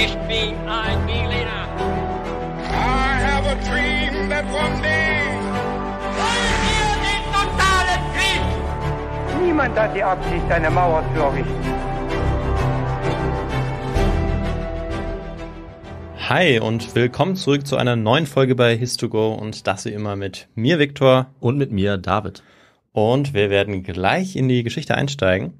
Ich bin ein Berliner. I have a dream that one day. Wollen wir den totalen Krieg? Niemand hat die Absicht, eine Mauer zu errichten. Hi und willkommen zurück zu einer neuen Folge bei His2Go und das wie immer mit mir, Viktor. Und mit mir, David. Und wir werden gleich in die Geschichte einsteigen.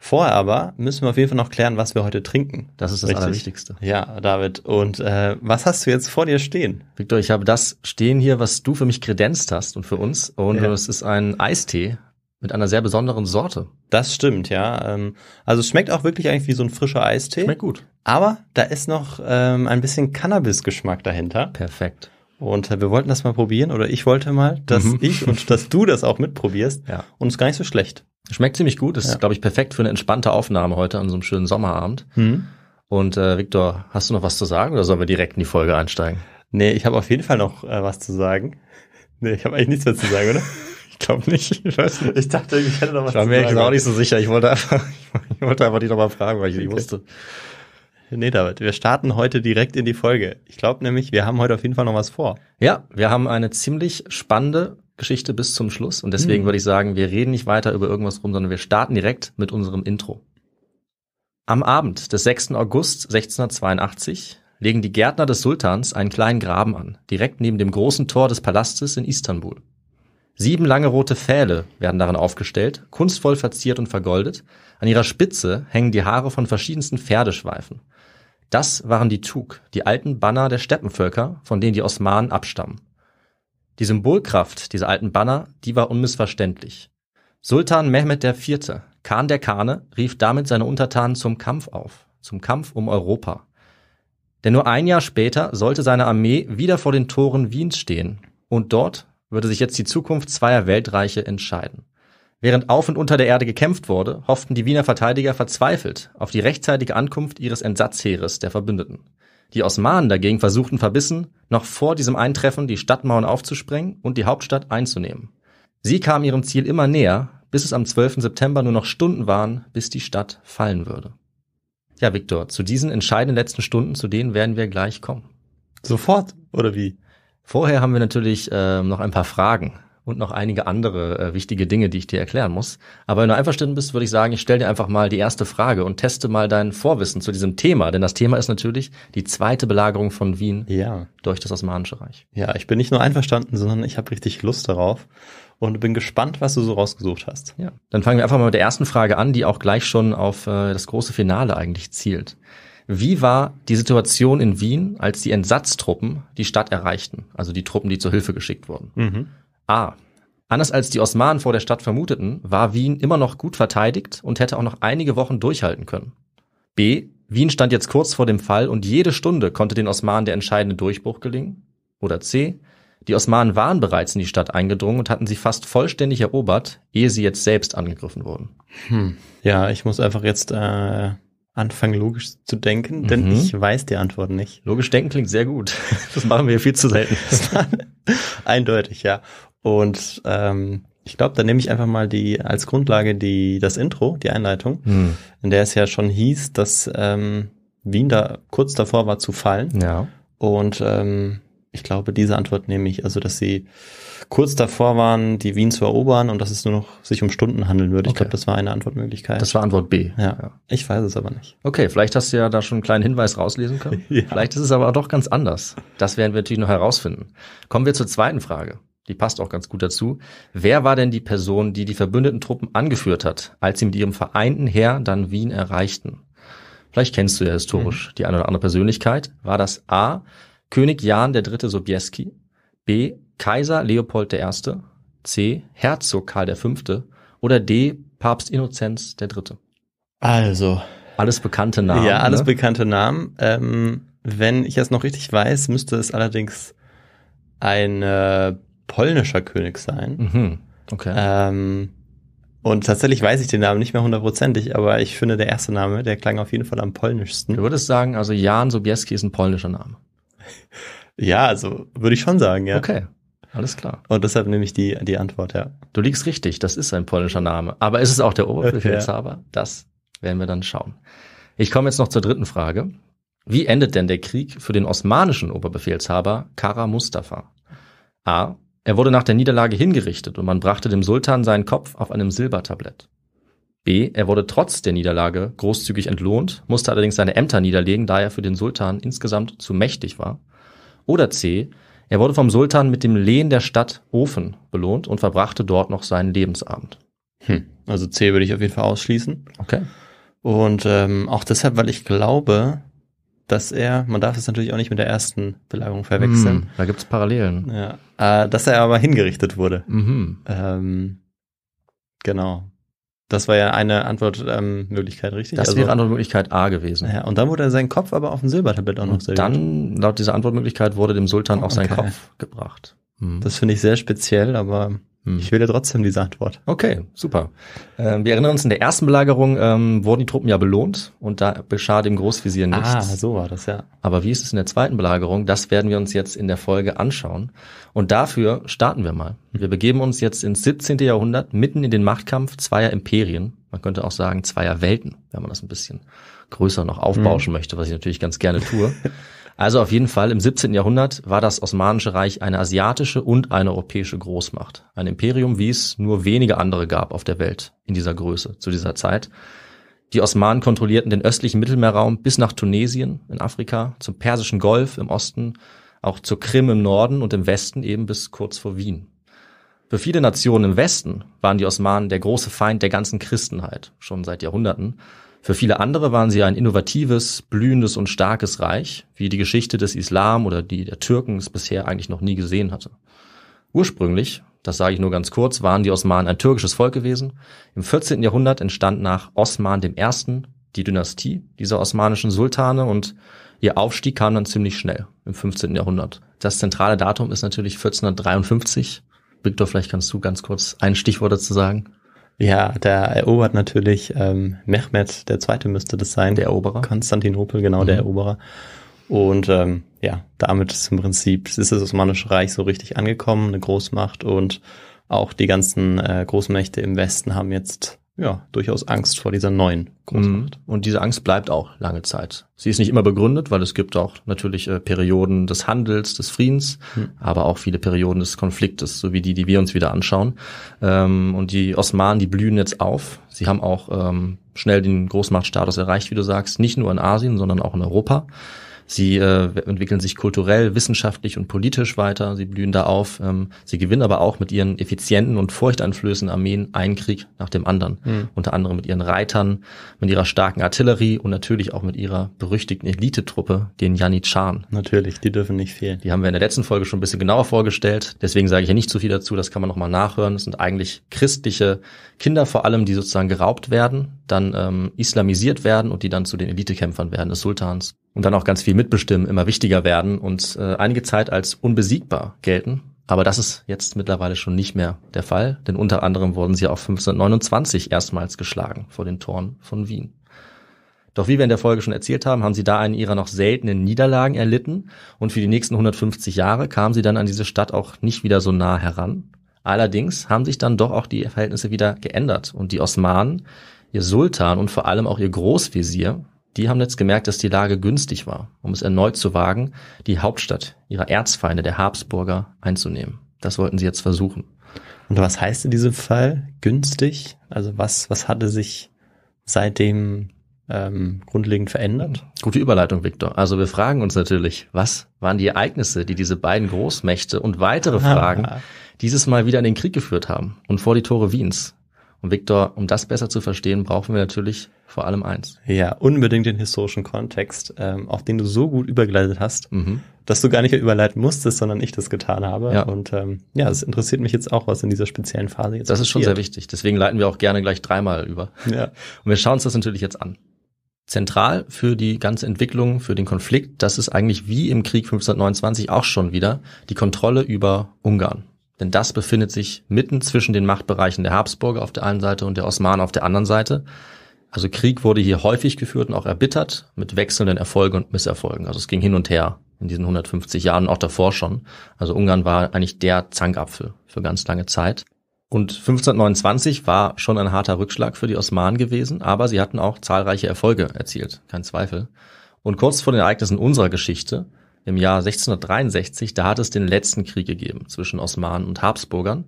Vorher aber müssen wir auf jeden Fall noch klären, was wir heute trinken. Das ist das Richtig. Allerwichtigste. Ja, David. Und äh, was hast du jetzt vor dir stehen? Victor, ich habe das stehen hier, was du für mich kredenzt hast und für uns. Und ja. es ist ein Eistee mit einer sehr besonderen Sorte. Das stimmt, ja. Ähm, also es schmeckt auch wirklich eigentlich wie so ein frischer Eistee. Schmeckt gut. Aber da ist noch ähm, ein bisschen Cannabis-Geschmack dahinter. Perfekt. Und äh, wir wollten das mal probieren oder ich wollte mal, dass mhm. ich und dass du das auch mitprobierst. Ja. Und es ist gar nicht so schlecht. Schmeckt ziemlich gut. Ist, ja. glaube ich, perfekt für eine entspannte Aufnahme heute an so einem schönen Sommerabend. Mhm. Und äh, Viktor, hast du noch was zu sagen oder sollen wir direkt in die Folge einsteigen? Nee, ich habe auf jeden Fall noch äh, was zu sagen. Nee, ich habe eigentlich nichts mehr zu sagen, oder? ich glaube nicht. Ich, weiß nicht. ich dachte, ich hätte noch was ich war mir auch nicht so sicher. Ich wollte einfach, ich wollte einfach dich nochmal fragen, weil ich okay. nicht wusste. Nee, David, wir starten heute direkt in die Folge. Ich glaube nämlich, wir haben heute auf jeden Fall noch was vor. Ja, wir haben eine ziemlich spannende Geschichte bis zum Schluss. Und hm. deswegen mhm. würde ich sagen, wir reden nicht weiter über irgendwas rum, sondern wir starten direkt mit unserem Intro. Am Abend des 6. August 1682 legen die Gärtner des Sultans einen kleinen Graben an, direkt neben dem großen Tor des Palastes in Istanbul. Sieben lange rote Pfähle werden darin aufgestellt, kunstvoll verziert und vergoldet. An ihrer Spitze hängen die Haare von verschiedensten Pferdeschweifen. Das waren die Tug, die alten Banner der Steppenvölker, von denen die Osmanen abstammen. Die Symbolkraft dieser alten Banner, die war unmissverständlich. Sultan Mehmed IV., Khan der Kane, rief damit seine Untertanen zum Kampf auf, zum Kampf um Europa. Denn nur ein Jahr später sollte seine Armee wieder vor den Toren Wiens stehen. Und dort würde sich jetzt die Zukunft zweier Weltreiche entscheiden. Während auf und unter der Erde gekämpft wurde, hofften die Wiener Verteidiger verzweifelt auf die rechtzeitige Ankunft ihres Entsatzheeres der Verbündeten. Die Osmanen dagegen versuchten verbissen, noch vor diesem Eintreffen die Stadtmauern aufzusprengen und die Hauptstadt einzunehmen. Sie kamen ihrem Ziel immer näher, bis es am 12. September nur noch Stunden waren, bis die Stadt fallen würde. Ja, Viktor, zu diesen entscheidenden letzten Stunden, zu denen werden wir gleich kommen. Sofort, oder wie? Vorher haben wir natürlich äh, noch ein paar Fragen und noch einige andere äh, wichtige Dinge, die ich dir erklären muss. Aber wenn du einverstanden bist, würde ich sagen, ich stelle dir einfach mal die erste Frage und teste mal dein Vorwissen zu diesem Thema. Denn das Thema ist natürlich die zweite Belagerung von Wien ja. durch das Osmanische Reich. Ja, ich bin nicht nur einverstanden, sondern ich habe richtig Lust darauf und bin gespannt, was du so rausgesucht hast. Ja, dann fangen wir einfach mal mit der ersten Frage an, die auch gleich schon auf äh, das große Finale eigentlich zielt. Wie war die Situation in Wien, als die Entsatztruppen die Stadt erreichten? Also die Truppen, die zur Hilfe geschickt wurden. Mhm. A. Ah, anders als die Osmanen vor der Stadt vermuteten, war Wien immer noch gut verteidigt und hätte auch noch einige Wochen durchhalten können. B. Wien stand jetzt kurz vor dem Fall und jede Stunde konnte den Osmanen der entscheidende Durchbruch gelingen. Oder C. Die Osmanen waren bereits in die Stadt eingedrungen und hatten sie fast vollständig erobert, ehe sie jetzt selbst angegriffen wurden. Hm. Ja, ich muss einfach jetzt äh, anfangen, logisch zu denken, denn mhm. ich weiß die Antwort nicht. Logisch denken klingt sehr gut. Das machen wir viel zu selten. Eindeutig, ja. Und ähm, ich glaube, da nehme ich einfach mal die als Grundlage die das Intro, die Einleitung, hm. in der es ja schon hieß, dass ähm, Wien da kurz davor war zu fallen. Ja. Und ähm, ich glaube, diese Antwort nehme ich, also dass sie kurz davor waren, die Wien zu erobern und dass es nur noch sich um Stunden handeln würde. Okay. Ich glaube, das war eine Antwortmöglichkeit. Das war Antwort B. Ja. ja. Ich weiß es aber nicht. Okay, vielleicht hast du ja da schon einen kleinen Hinweis rauslesen können. ja. Vielleicht ist es aber doch ganz anders. Das werden wir natürlich noch herausfinden. Kommen wir zur zweiten Frage die passt auch ganz gut dazu. Wer war denn die Person, die die verbündeten Truppen angeführt hat, als sie mit ihrem vereinten Heer dann Wien erreichten? Vielleicht kennst du ja historisch mhm. die eine oder andere Persönlichkeit. War das A. König Jan III. Sobieski, B. Kaiser Leopold I., C. Herzog Karl V. oder D. Papst Innozenz III.? Also. Alles bekannte Namen. Ja, alles ne? bekannte Namen. Ähm, wenn ich das noch richtig weiß, müsste es allerdings eine polnischer König sein. Mhm. Okay. Ähm, und tatsächlich weiß ich den Namen nicht mehr hundertprozentig, aber ich finde, der erste Name, der klang auf jeden Fall am polnischsten. Du würdest sagen, also Jan Sobieski ist ein polnischer Name. ja, also würde ich schon sagen, ja. Okay. Alles klar. Und deshalb nehme ich die, die Antwort, ja. Du liegst richtig, das ist ein polnischer Name. Aber ist es auch der Oberbefehlshaber? ja. Das werden wir dann schauen. Ich komme jetzt noch zur dritten Frage. Wie endet denn der Krieg für den osmanischen Oberbefehlshaber Kara Mustafa? A. Er wurde nach der Niederlage hingerichtet und man brachte dem Sultan seinen Kopf auf einem Silbertablett. B. Er wurde trotz der Niederlage großzügig entlohnt, musste allerdings seine Ämter niederlegen, da er für den Sultan insgesamt zu mächtig war. Oder C. Er wurde vom Sultan mit dem Lehen der Stadt Ofen belohnt und verbrachte dort noch seinen Lebensabend. Hm. Also C würde ich auf jeden Fall ausschließen. Okay. Und ähm, auch deshalb, weil ich glaube, dass er, man darf es natürlich auch nicht mit der ersten Belagerung verwechseln. Hm, da gibt es Parallelen. Ja, äh, dass er aber hingerichtet wurde. Mhm. Ähm, genau. Das war ja eine Antwortmöglichkeit, ähm, richtig? Das also, wäre Antwortmöglichkeit A gewesen. Ja, und dann wurde sein Kopf aber auf dem Silbertablett auch noch serviert. Dann, laut dieser Antwortmöglichkeit, wurde dem Sultan oh, auch sein okay. Kopf gebracht. Mhm. Das finde ich sehr speziell, aber ich will ja trotzdem diese Antwort. Okay, super. Ähm, wir erinnern uns, in der ersten Belagerung ähm, wurden die Truppen ja belohnt und da geschah dem Großvisier ah, nichts. Ah, so war das, ja. Aber wie ist es in der zweiten Belagerung? Das werden wir uns jetzt in der Folge anschauen. Und dafür starten wir mal. Wir begeben uns jetzt ins 17. Jahrhundert, mitten in den Machtkampf zweier Imperien. Man könnte auch sagen zweier Welten, wenn man das ein bisschen größer noch aufbauschen mhm. möchte, was ich natürlich ganz gerne tue. Also auf jeden Fall im 17. Jahrhundert war das Osmanische Reich eine asiatische und eine europäische Großmacht. Ein Imperium, wie es nur wenige andere gab auf der Welt in dieser Größe zu dieser Zeit. Die Osmanen kontrollierten den östlichen Mittelmeerraum bis nach Tunesien in Afrika, zum Persischen Golf im Osten, auch zur Krim im Norden und im Westen eben bis kurz vor Wien. Für viele Nationen im Westen waren die Osmanen der große Feind der ganzen Christenheit, schon seit Jahrhunderten. Für viele andere waren sie ein innovatives, blühendes und starkes Reich, wie die Geschichte des Islam oder die der Türken es bisher eigentlich noch nie gesehen hatte. Ursprünglich, das sage ich nur ganz kurz, waren die Osmanen ein türkisches Volk gewesen. Im 14. Jahrhundert entstand nach Osman I. die Dynastie dieser osmanischen Sultane und ihr Aufstieg kam dann ziemlich schnell im 15. Jahrhundert. Das zentrale Datum ist natürlich 1453. Victor, vielleicht kannst du ganz kurz ein Stichwort dazu sagen. Ja, der erobert natürlich ähm, Mehmed, der zweite müsste das sein. Der Eroberer. Konstantinopel, genau, mhm. der Eroberer. Und ähm, ja, damit ist im Prinzip ist das Osmanische Reich so richtig angekommen, eine Großmacht und auch die ganzen äh, Großmächte im Westen haben jetzt ja, durchaus Angst vor dieser neuen Großmacht. Mhm. Und diese Angst bleibt auch lange Zeit. Sie ist nicht immer begründet, weil es gibt auch natürlich äh, Perioden des Handels, des Friedens, mhm. aber auch viele Perioden des Konfliktes, so wie die, die wir uns wieder anschauen. Ähm, und die Osmanen, die blühen jetzt auf. Sie haben auch ähm, schnell den Großmachtstatus erreicht, wie du sagst, nicht nur in Asien, sondern auch in Europa. Sie äh, entwickeln sich kulturell, wissenschaftlich und politisch weiter. Sie blühen da auf. Ähm, sie gewinnen aber auch mit ihren effizienten und furchteinflößenden Armeen einen Krieg nach dem anderen. Mhm. Unter anderem mit ihren Reitern, mit ihrer starken Artillerie und natürlich auch mit ihrer berüchtigten Elitetruppe, den Janitscharen. Natürlich, die dürfen nicht fehlen. Die haben wir in der letzten Folge schon ein bisschen genauer vorgestellt. Deswegen sage ich hier nicht zu viel dazu. Das kann man nochmal nachhören. Es sind eigentlich christliche Kinder vor allem, die sozusagen geraubt werden, dann ähm, islamisiert werden und die dann zu den Elitekämpfern werden des Sultans und dann auch ganz viel mitbestimmen immer wichtiger werden und äh, einige Zeit als unbesiegbar gelten. Aber das ist jetzt mittlerweile schon nicht mehr der Fall, denn unter anderem wurden sie auch 1529 erstmals geschlagen vor den Toren von Wien. Doch wie wir in der Folge schon erzählt haben, haben sie da einen ihrer noch seltenen Niederlagen erlitten und für die nächsten 150 Jahre kamen sie dann an diese Stadt auch nicht wieder so nah heran. Allerdings haben sich dann doch auch die Verhältnisse wieder geändert und die Osmanen, ihr Sultan und vor allem auch ihr Großvezier die haben jetzt gemerkt, dass die Lage günstig war, um es erneut zu wagen, die Hauptstadt ihrer Erzfeinde, der Habsburger, einzunehmen. Das wollten sie jetzt versuchen. Und was heißt in diesem Fall günstig? Also was, was hatte sich seitdem ähm, grundlegend verändert? Gute Überleitung, Viktor. Also wir fragen uns natürlich, was waren die Ereignisse, die diese beiden Großmächte und weitere Fragen dieses Mal wieder in den Krieg geführt haben und vor die Tore Wiens? Und Viktor, um das besser zu verstehen, brauchen wir natürlich vor allem eins. Ja, unbedingt den historischen Kontext, ähm, auf den du so gut übergeleitet hast, mhm. dass du gar nicht überleiten musstest, sondern ich das getan habe. Ja. Und ähm, ja, es interessiert mich jetzt auch, was in dieser speziellen Phase jetzt Das passiert. ist schon sehr wichtig. Deswegen leiten wir auch gerne gleich dreimal über. Ja. Und wir schauen uns das natürlich jetzt an. Zentral für die ganze Entwicklung, für den Konflikt, das ist eigentlich wie im Krieg 1529 auch schon wieder die Kontrolle über Ungarn. Denn das befindet sich mitten zwischen den Machtbereichen der Habsburger auf der einen Seite und der Osmanen auf der anderen Seite. Also Krieg wurde hier häufig geführt und auch erbittert mit wechselnden Erfolgen und Misserfolgen. Also es ging hin und her in diesen 150 Jahren und auch davor schon. Also Ungarn war eigentlich der Zankapfel für ganz lange Zeit. Und 1529 war schon ein harter Rückschlag für die Osmanen gewesen, aber sie hatten auch zahlreiche Erfolge erzielt, kein Zweifel. Und kurz vor den Ereignissen unserer Geschichte im Jahr 1663, da hat es den letzten Krieg gegeben zwischen Osmanen und Habsburgern.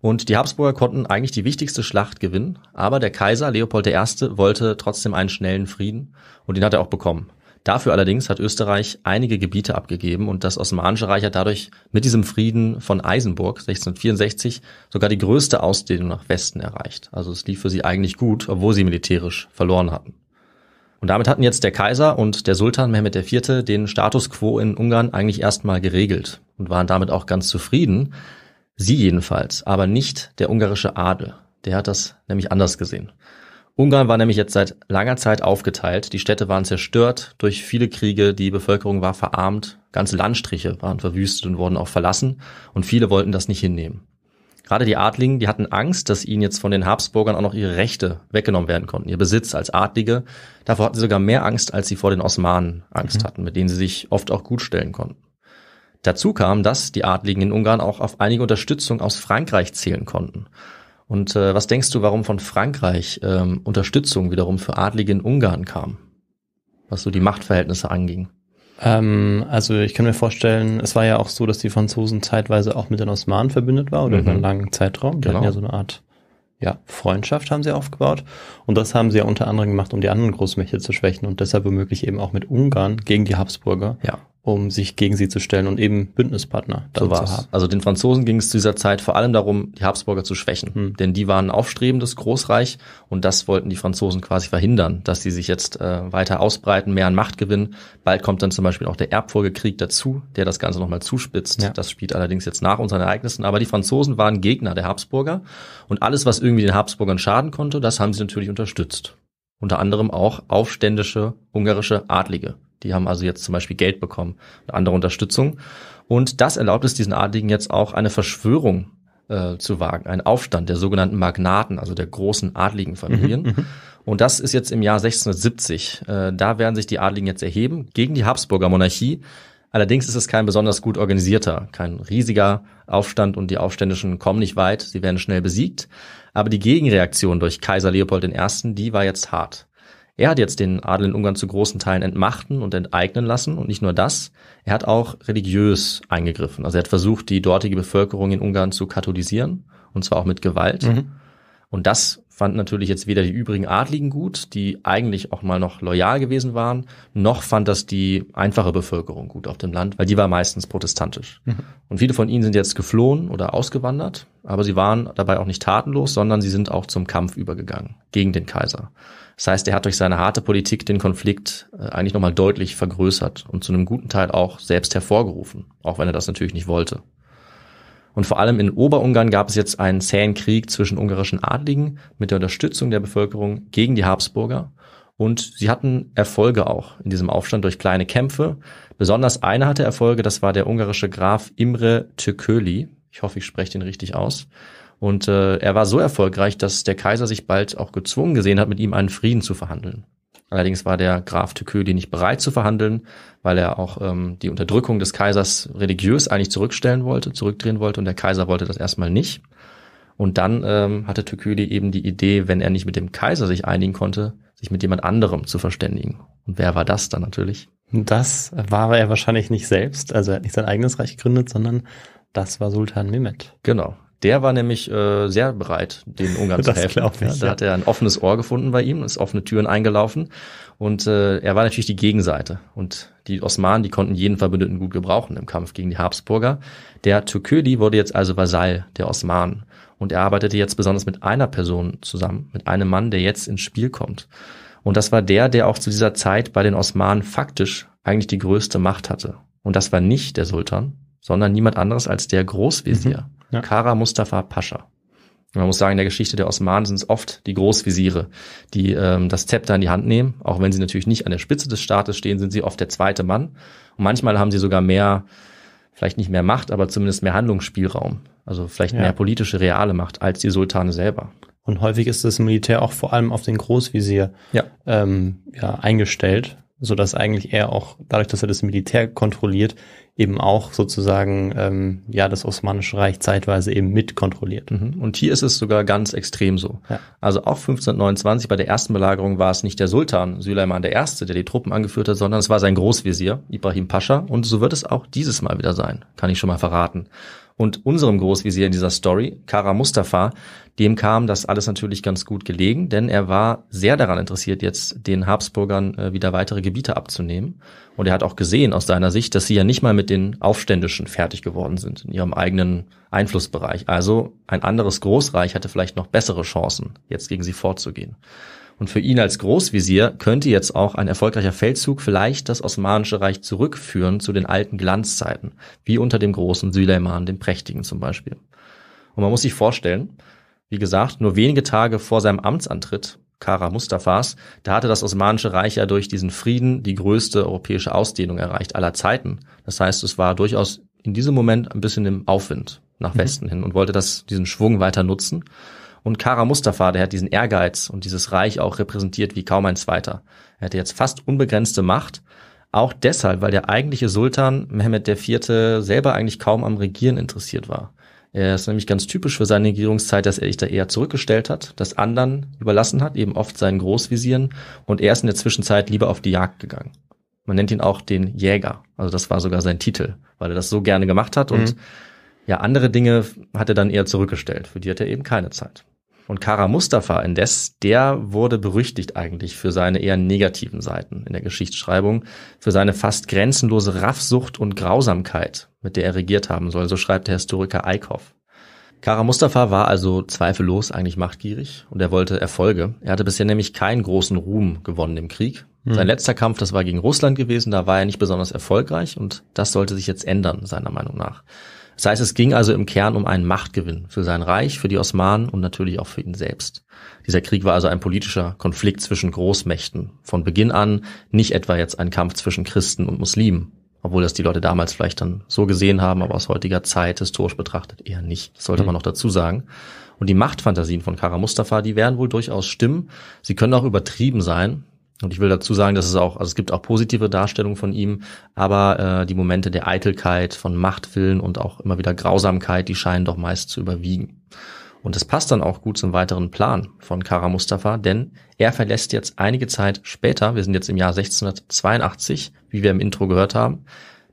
Und die Habsburger konnten eigentlich die wichtigste Schlacht gewinnen, aber der Kaiser Leopold I. wollte trotzdem einen schnellen Frieden und den hat er auch bekommen. Dafür allerdings hat Österreich einige Gebiete abgegeben und das Osmanische Reich hat dadurch mit diesem Frieden von Eisenburg 1664 sogar die größte Ausdehnung nach Westen erreicht. Also es lief für sie eigentlich gut, obwohl sie militärisch verloren hatten. Und damit hatten jetzt der Kaiser und der Sultan Mehmet IV. den Status quo in Ungarn eigentlich erstmal geregelt und waren damit auch ganz zufrieden. Sie jedenfalls, aber nicht der ungarische Adel. Der hat das nämlich anders gesehen. Ungarn war nämlich jetzt seit langer Zeit aufgeteilt. Die Städte waren zerstört durch viele Kriege, die Bevölkerung war verarmt, ganze Landstriche waren verwüstet und wurden auch verlassen und viele wollten das nicht hinnehmen. Gerade die Adligen, die hatten Angst, dass ihnen jetzt von den Habsburgern auch noch ihre Rechte weggenommen werden konnten, ihr Besitz als Adlige. Davor hatten sie sogar mehr Angst, als sie vor den Osmanen Angst mhm. hatten, mit denen sie sich oft auch gut stellen konnten. Dazu kam, dass die Adligen in Ungarn auch auf einige Unterstützung aus Frankreich zählen konnten. Und äh, was denkst du, warum von Frankreich ähm, Unterstützung wiederum für Adlige in Ungarn kam, was so die Machtverhältnisse anging? Ähm, also ich kann mir vorstellen, es war ja auch so, dass die Franzosen zeitweise auch mit den Osmanen verbündet war oder mhm. über einen mhm. langen Zeitraum. Die genau. hatten ja so eine Art ja, Freundschaft haben sie aufgebaut. Und das haben sie ja unter anderem gemacht, um die anderen Großmächte zu schwächen und deshalb womöglich eben auch mit Ungarn gegen die Habsburger ja um sich gegen sie zu stellen und eben Bündnispartner da so war. Also den Franzosen ging es zu dieser Zeit vor allem darum, die Habsburger zu schwächen, hm. denn die waren ein aufstrebendes Großreich und das wollten die Franzosen quasi verhindern, dass sie sich jetzt äh, weiter ausbreiten, mehr an Macht gewinnen. Bald kommt dann zum Beispiel auch der Erbfolgekrieg dazu, der das Ganze nochmal zuspitzt. Ja. Das spielt allerdings jetzt nach unseren Ereignissen, aber die Franzosen waren Gegner der Habsburger und alles, was irgendwie den Habsburgern schaden konnte, das haben sie natürlich unterstützt. Unter anderem auch aufständische ungarische Adlige. Die haben also jetzt zum Beispiel Geld bekommen, eine andere Unterstützung. Und das erlaubt es diesen Adligen jetzt auch eine Verschwörung äh, zu wagen, einen Aufstand der sogenannten Magnaten, also der großen adligen Familien. Mhm, mhm. und das ist jetzt im Jahr 1670. Äh, da werden sich die Adligen jetzt erheben gegen die Habsburger Monarchie. Allerdings ist es kein besonders gut organisierter, kein riesiger Aufstand und die Aufständischen kommen nicht weit, sie werden schnell besiegt. Aber die Gegenreaktion durch Kaiser Leopold I., die war jetzt hart. Er hat jetzt den Adel in Ungarn zu großen Teilen entmachten und enteignen lassen. Und nicht nur das, er hat auch religiös eingegriffen. Also er hat versucht, die dortige Bevölkerung in Ungarn zu katholisieren, und zwar auch mit Gewalt. Mhm. Und das fand natürlich jetzt weder die übrigen Adligen gut, die eigentlich auch mal noch loyal gewesen waren, noch fand das die einfache Bevölkerung gut auf dem Land, weil die war meistens protestantisch. Mhm. Und viele von ihnen sind jetzt geflohen oder ausgewandert, aber sie waren dabei auch nicht tatenlos, sondern sie sind auch zum Kampf übergegangen gegen den Kaiser. Das heißt, er hat durch seine harte Politik den Konflikt äh, eigentlich nochmal deutlich vergrößert und zu einem guten Teil auch selbst hervorgerufen, auch wenn er das natürlich nicht wollte. Und vor allem in Oberungarn gab es jetzt einen zähen Krieg zwischen ungarischen Adligen mit der Unterstützung der Bevölkerung gegen die Habsburger. Und sie hatten Erfolge auch in diesem Aufstand durch kleine Kämpfe. Besonders einer hatte Erfolge, das war der ungarische Graf Imre Tököli. Ich hoffe, ich spreche den richtig aus. Und äh, er war so erfolgreich, dass der Kaiser sich bald auch gezwungen gesehen hat, mit ihm einen Frieden zu verhandeln. Allerdings war der Graf Tököli nicht bereit zu verhandeln, weil er auch ähm, die Unterdrückung des Kaisers religiös eigentlich zurückstellen wollte, zurückdrehen wollte und der Kaiser wollte das erstmal nicht. Und dann ähm, hatte Tököli eben die Idee, wenn er nicht mit dem Kaiser sich einigen konnte, sich mit jemand anderem zu verständigen. Und wer war das dann natürlich? Das war er wahrscheinlich nicht selbst, also er hat nicht sein eigenes Reich gegründet, sondern das war Sultan Mehmed. Genau, der war nämlich äh, sehr bereit, den Ungarn zu helfen. Ich, ja, da ja. hat er ein offenes Ohr gefunden bei ihm, ist offene Türen eingelaufen und äh, er war natürlich die Gegenseite. Und die Osmanen, die konnten jeden Verbündeten gut gebrauchen im Kampf gegen die Habsburger. Der Türküli wurde jetzt also Vasall der Osmanen und er arbeitete jetzt besonders mit einer Person zusammen, mit einem Mann, der jetzt ins Spiel kommt. Und das war der, der auch zu dieser Zeit bei den Osmanen faktisch eigentlich die größte Macht hatte. Und das war nicht der Sultan, sondern niemand anderes als der Großvezier. Mhm. Ja. Kara Mustafa Pascha. Man muss sagen, in der Geschichte der Osmanen sind es oft die Großvisiere, die ähm, das Zepter in die Hand nehmen. Auch wenn sie natürlich nicht an der Spitze des Staates stehen, sind sie oft der zweite Mann. Und manchmal haben sie sogar mehr, vielleicht nicht mehr Macht, aber zumindest mehr Handlungsspielraum. Also vielleicht ja. mehr politische, reale Macht als die Sultane selber. Und häufig ist das Militär auch vor allem auf den Großvisier ja. Ähm, ja, eingestellt, sodass eigentlich er auch, dadurch, dass er das Militär kontrolliert, eben auch sozusagen ähm, ja das Osmanische Reich zeitweise eben mitkontrolliert. Mhm. Und hier ist es sogar ganz extrem so. Ja. Also auch 1529 bei der ersten Belagerung war es nicht der Sultan Süleyman der Erste, der die Truppen angeführt hat, sondern es war sein Großvezier Ibrahim Pascha und so wird es auch dieses Mal wieder sein, kann ich schon mal verraten. Und unserem Großvisier in dieser Story, Kara Mustafa, dem kam das alles natürlich ganz gut gelegen, denn er war sehr daran interessiert, jetzt den Habsburgern äh, wieder weitere Gebiete abzunehmen. Und er hat auch gesehen aus seiner Sicht, dass sie ja nicht mal mit den Aufständischen fertig geworden sind in ihrem eigenen Einflussbereich. Also ein anderes Großreich hatte vielleicht noch bessere Chancen, jetzt gegen sie vorzugehen. Und für ihn als Großvisier könnte jetzt auch ein erfolgreicher Feldzug vielleicht das Osmanische Reich zurückführen zu den alten Glanzzeiten, wie unter dem großen Süleyman, dem Prächtigen zum Beispiel. Und man muss sich vorstellen, wie gesagt, nur wenige Tage vor seinem Amtsantritt, Kara Mustafas, da hatte das Osmanische Reich ja durch diesen Frieden die größte europäische Ausdehnung erreicht aller Zeiten. Das heißt, es war durchaus in diesem Moment ein bisschen im Aufwind nach mhm. Westen mhm. hin und wollte das, diesen Schwung weiter nutzen. Und Kara Mustafa, der hat diesen Ehrgeiz und dieses Reich auch repräsentiert wie kaum ein zweiter. Er hatte jetzt fast unbegrenzte Macht, auch deshalb, weil der eigentliche Sultan Mehmed IV. selber eigentlich kaum am Regieren interessiert war. Er äh, ist nämlich ganz typisch für seine Regierungszeit, dass er sich da eher zurückgestellt hat, das anderen überlassen hat, eben oft seinen Großvisieren und er ist in der Zwischenzeit lieber auf die Jagd gegangen. Man nennt ihn auch den Jäger. Also das war sogar sein Titel, weil er das so gerne gemacht hat mhm. und ja, andere Dinge hat er dann eher zurückgestellt. Für die hat er eben keine Zeit. Und Kara Mustafa indes, der wurde berüchtigt eigentlich für seine eher negativen Seiten in der Geschichtsschreibung, für seine fast grenzenlose Raffsucht und Grausamkeit, mit der er regiert haben soll, so schreibt der Historiker Eickhoff. Kara Mustafa war also zweifellos eigentlich machtgierig und er wollte Erfolge. Er hatte bisher nämlich keinen großen Ruhm gewonnen im Krieg. Hm. Sein letzter Kampf, das war gegen Russland gewesen, da war er nicht besonders erfolgreich und das sollte sich jetzt ändern, seiner Meinung nach. Das heißt, es ging also im Kern um einen Machtgewinn für sein Reich, für die Osmanen und natürlich auch für ihn selbst. Dieser Krieg war also ein politischer Konflikt zwischen Großmächten. Von Beginn an nicht etwa jetzt ein Kampf zwischen Christen und Muslimen, obwohl das die Leute damals vielleicht dann so gesehen haben, aber aus heutiger Zeit historisch betrachtet eher nicht. Das sollte mhm. man noch dazu sagen. Und die Machtfantasien von Kara Mustafa, die werden wohl durchaus stimmen. Sie können auch übertrieben sein. Und ich will dazu sagen, dass es auch, also es gibt auch positive Darstellungen von ihm, aber äh, die Momente der Eitelkeit, von Machtwillen und auch immer wieder Grausamkeit, die scheinen doch meist zu überwiegen. Und das passt dann auch gut zum weiteren Plan von Kara Mustafa, denn er verlässt jetzt einige Zeit später, wir sind jetzt im Jahr 1682, wie wir im Intro gehört haben,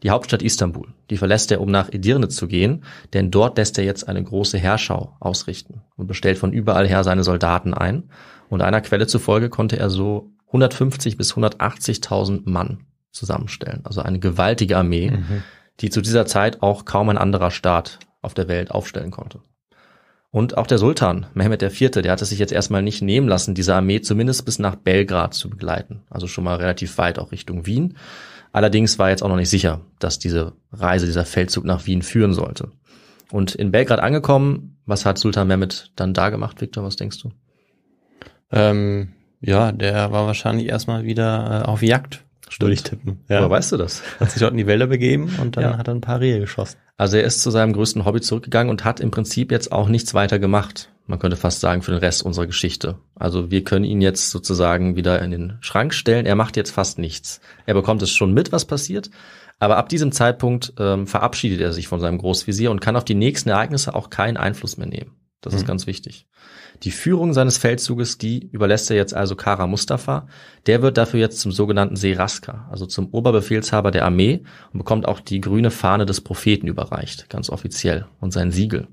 die Hauptstadt Istanbul. Die verlässt er, um nach Edirne zu gehen, denn dort lässt er jetzt eine große Herrschau ausrichten und bestellt von überall her seine Soldaten ein. Und einer Quelle zufolge konnte er so 150 bis 180.000 Mann zusammenstellen. Also eine gewaltige Armee, mhm. die zu dieser Zeit auch kaum ein anderer Staat auf der Welt aufstellen konnte. Und auch der Sultan, Mehmed IV., der hat es sich jetzt erstmal nicht nehmen lassen, diese Armee zumindest bis nach Belgrad zu begleiten. Also schon mal relativ weit auch Richtung Wien. Allerdings war jetzt auch noch nicht sicher, dass diese Reise, dieser Feldzug nach Wien führen sollte. Und in Belgrad angekommen, was hat Sultan Mehmet dann da gemacht, Viktor? Was denkst du? Ähm, ja, der war wahrscheinlich erstmal wieder äh, auf Jagd. Stimmt. Würde ich tippen. Ja. Aber weißt du das? Hat sich dort in die Wälder begeben und dann ja. hat er ein paar Rehe geschossen. Also er ist zu seinem größten Hobby zurückgegangen und hat im Prinzip jetzt auch nichts weiter gemacht. Man könnte fast sagen, für den Rest unserer Geschichte. Also wir können ihn jetzt sozusagen wieder in den Schrank stellen. Er macht jetzt fast nichts. Er bekommt es schon mit, was passiert. Aber ab diesem Zeitpunkt ähm, verabschiedet er sich von seinem Großvisier und kann auf die nächsten Ereignisse auch keinen Einfluss mehr nehmen. Das mhm. ist ganz wichtig. Die Führung seines Feldzuges, die überlässt er jetzt also Kara Mustafa. Der wird dafür jetzt zum sogenannten Seraska, also zum Oberbefehlshaber der Armee und bekommt auch die grüne Fahne des Propheten überreicht, ganz offiziell, und sein Siegel.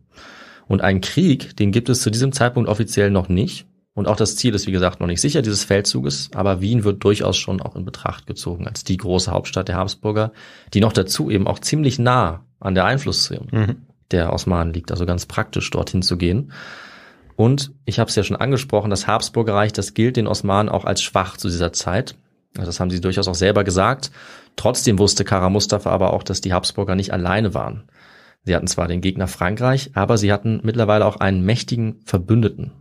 Und einen Krieg, den gibt es zu diesem Zeitpunkt offiziell noch nicht. Und auch das Ziel ist, wie gesagt, noch nicht sicher dieses Feldzuges, aber Wien wird durchaus schon auch in Betracht gezogen als die große Hauptstadt der Habsburger, die noch dazu eben auch ziemlich nah an der Einflusszone mhm. der Osmanen liegt, also ganz praktisch dorthin zu gehen. Und ich habe es ja schon angesprochen, das Habsburger Reich, das gilt den Osmanen auch als schwach zu dieser Zeit. Also das haben sie durchaus auch selber gesagt. Trotzdem wusste Kara Mustafa aber auch, dass die Habsburger nicht alleine waren. Sie hatten zwar den Gegner Frankreich, aber sie hatten mittlerweile auch einen mächtigen Verbündeten.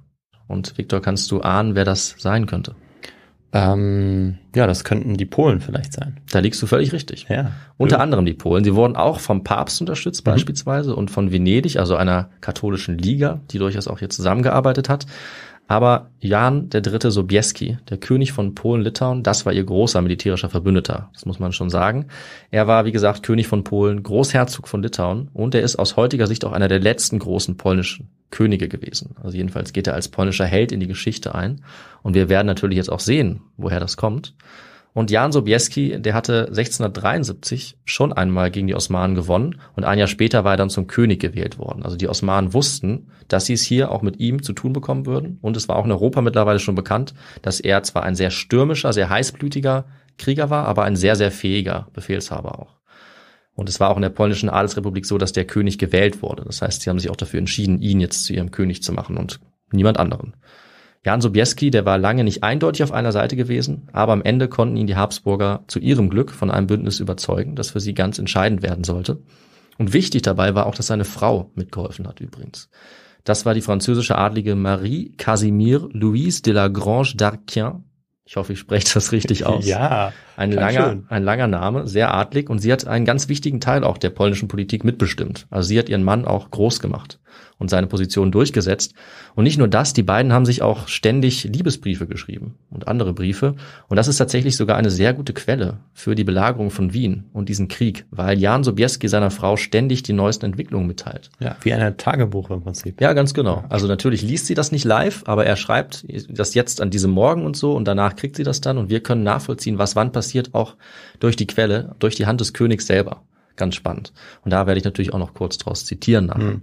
Und Viktor, kannst du ahnen, wer das sein könnte? Ähm, ja, das könnten die Polen vielleicht sein. Da liegst du völlig richtig. Ja. Unter ja. anderem die Polen. Sie wurden auch vom Papst unterstützt mhm. beispielsweise und von Venedig, also einer katholischen Liga, die durchaus auch hier zusammengearbeitet hat. Aber Jan der Dritte Sobieski, der König von Polen-Litauen, das war ihr großer militärischer Verbündeter. Das muss man schon sagen. Er war, wie gesagt, König von Polen, Großherzog von Litauen und er ist aus heutiger Sicht auch einer der letzten großen polnischen Könige gewesen. Also jedenfalls geht er als polnischer Held in die Geschichte ein. Und wir werden natürlich jetzt auch sehen, woher das kommt. Und Jan Sobieski, der hatte 1673 schon einmal gegen die Osmanen gewonnen und ein Jahr später war er dann zum König gewählt worden. Also die Osmanen wussten, dass sie es hier auch mit ihm zu tun bekommen würden. Und es war auch in Europa mittlerweile schon bekannt, dass er zwar ein sehr stürmischer, sehr heißblütiger Krieger war, aber ein sehr, sehr fähiger Befehlshaber auch. Und es war auch in der polnischen Adelsrepublik so, dass der König gewählt wurde. Das heißt, sie haben sich auch dafür entschieden, ihn jetzt zu ihrem König zu machen und niemand anderen. Jan Sobieski, der war lange nicht eindeutig auf einer Seite gewesen, aber am Ende konnten ihn die Habsburger zu ihrem Glück von einem Bündnis überzeugen, das für sie ganz entscheidend werden sollte. Und wichtig dabei war auch, dass seine Frau mitgeholfen hat übrigens. Das war die französische Adlige Marie Casimir Louise de la Grange d'Arquin. Ich hoffe, ich spreche das richtig aus. Ja. Ein langer, ein langer Name, sehr adlig. Und sie hat einen ganz wichtigen Teil auch der polnischen Politik mitbestimmt. Also sie hat ihren Mann auch groß gemacht und seine Position durchgesetzt. Und nicht nur das, die beiden haben sich auch ständig Liebesbriefe geschrieben und andere Briefe. Und das ist tatsächlich sogar eine sehr gute Quelle für die Belagerung von Wien und diesen Krieg, weil Jan Sobieski seiner Frau ständig die neuesten Entwicklungen mitteilt. Ja, wie ein Tagebuch im Prinzip. Ja, ganz genau. Also natürlich liest sie das nicht live, aber er schreibt das jetzt an diesem Morgen und so und danach kriegt sie das dann und wir können nachvollziehen, was wann passiert passiert auch durch die Quelle, durch die Hand des Königs selber. Ganz spannend. Und da werde ich natürlich auch noch kurz draus zitieren. Nachher. Mhm.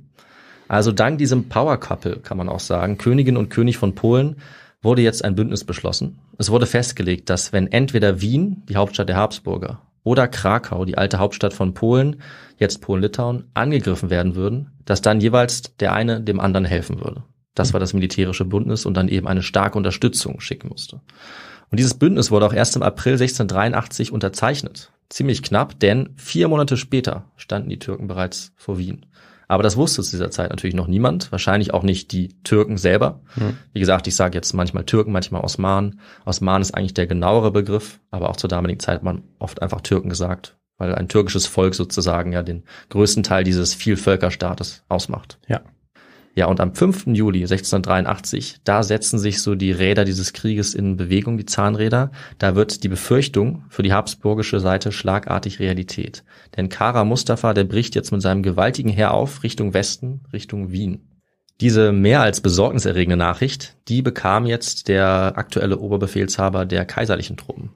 Also dank diesem Power Couple kann man auch sagen, Königin und König von Polen wurde jetzt ein Bündnis beschlossen. Es wurde festgelegt, dass wenn entweder Wien, die Hauptstadt der Habsburger, oder Krakau, die alte Hauptstadt von Polen, jetzt Polen-Litauen, angegriffen werden würden, dass dann jeweils der eine dem anderen helfen würde. Das war das militärische Bündnis und dann eben eine starke Unterstützung schicken musste. Und dieses Bündnis wurde auch erst im April 1683 unterzeichnet. Ziemlich knapp, denn vier Monate später standen die Türken bereits vor Wien. Aber das wusste zu dieser Zeit natürlich noch niemand, wahrscheinlich auch nicht die Türken selber. Mhm. Wie gesagt, ich sage jetzt manchmal Türken, manchmal Osmanen. Osmanen ist eigentlich der genauere Begriff, aber auch zur damaligen Zeit hat man oft einfach Türken gesagt, weil ein türkisches Volk sozusagen ja den größten Teil dieses Vielvölkerstaates ausmacht. Ja. Ja, und am 5. Juli 1683, da setzen sich so die Räder dieses Krieges in Bewegung, die Zahnräder. Da wird die Befürchtung für die habsburgische Seite schlagartig Realität. Denn Kara Mustafa, der bricht jetzt mit seinem gewaltigen Heer auf Richtung Westen, Richtung Wien. Diese mehr als besorgniserregende Nachricht, die bekam jetzt der aktuelle Oberbefehlshaber der kaiserlichen Truppen.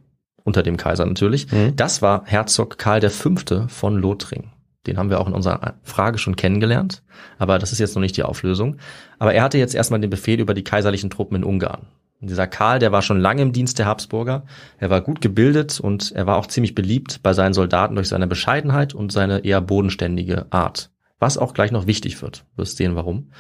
Unter dem Kaiser natürlich. Mhm. Das war Herzog Karl V. von Lothringen. Den haben wir auch in unserer Frage schon kennengelernt, aber das ist jetzt noch nicht die Auflösung. Aber er hatte jetzt erstmal den Befehl über die kaiserlichen Truppen in Ungarn. Und dieser Karl, der war schon lange im Dienst der Habsburger. Er war gut gebildet und er war auch ziemlich beliebt bei seinen Soldaten durch seine Bescheidenheit und seine eher bodenständige Art. Was auch gleich noch wichtig wird. wirst sehen, warum.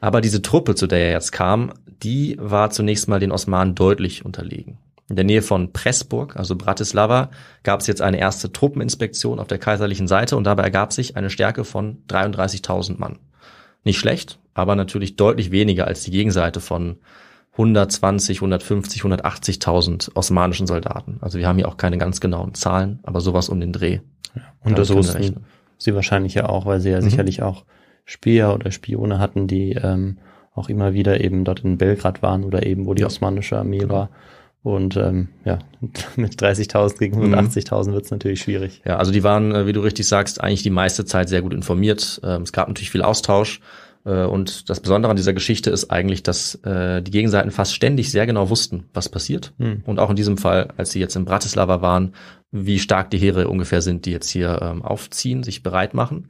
Aber diese Truppe, zu der er jetzt kam, die war zunächst mal den Osmanen deutlich unterlegen. In der Nähe von Pressburg, also Bratislava, gab es jetzt eine erste Truppeninspektion auf der kaiserlichen Seite und dabei ergab sich eine Stärke von 33.000 Mann. Nicht schlecht, aber natürlich deutlich weniger als die Gegenseite von 120, 150, 180.000 osmanischen Soldaten. Also wir haben hier auch keine ganz genauen Zahlen, aber sowas um den Dreh. Ja, und das wussten sie wahrscheinlich ja auch, weil sie ja mhm. sicherlich auch Speer oder Spione hatten, die ähm, auch immer wieder eben dort in Belgrad waren oder eben, wo die ja. osmanische Armee genau. war und ähm, ja, mit 30.000 gegen 180.000 wird es natürlich schwierig. Ja, also die waren, äh, wie du richtig sagst, eigentlich die meiste Zeit sehr gut informiert. Ähm, es gab natürlich viel Austausch. Äh, und das Besondere an dieser Geschichte ist eigentlich, dass äh, die Gegenseiten fast ständig sehr genau wussten, was passiert. Mhm. Und auch in diesem Fall, als sie jetzt in Bratislava waren, wie stark die Heere ungefähr sind, die jetzt hier ähm, aufziehen, sich bereit machen.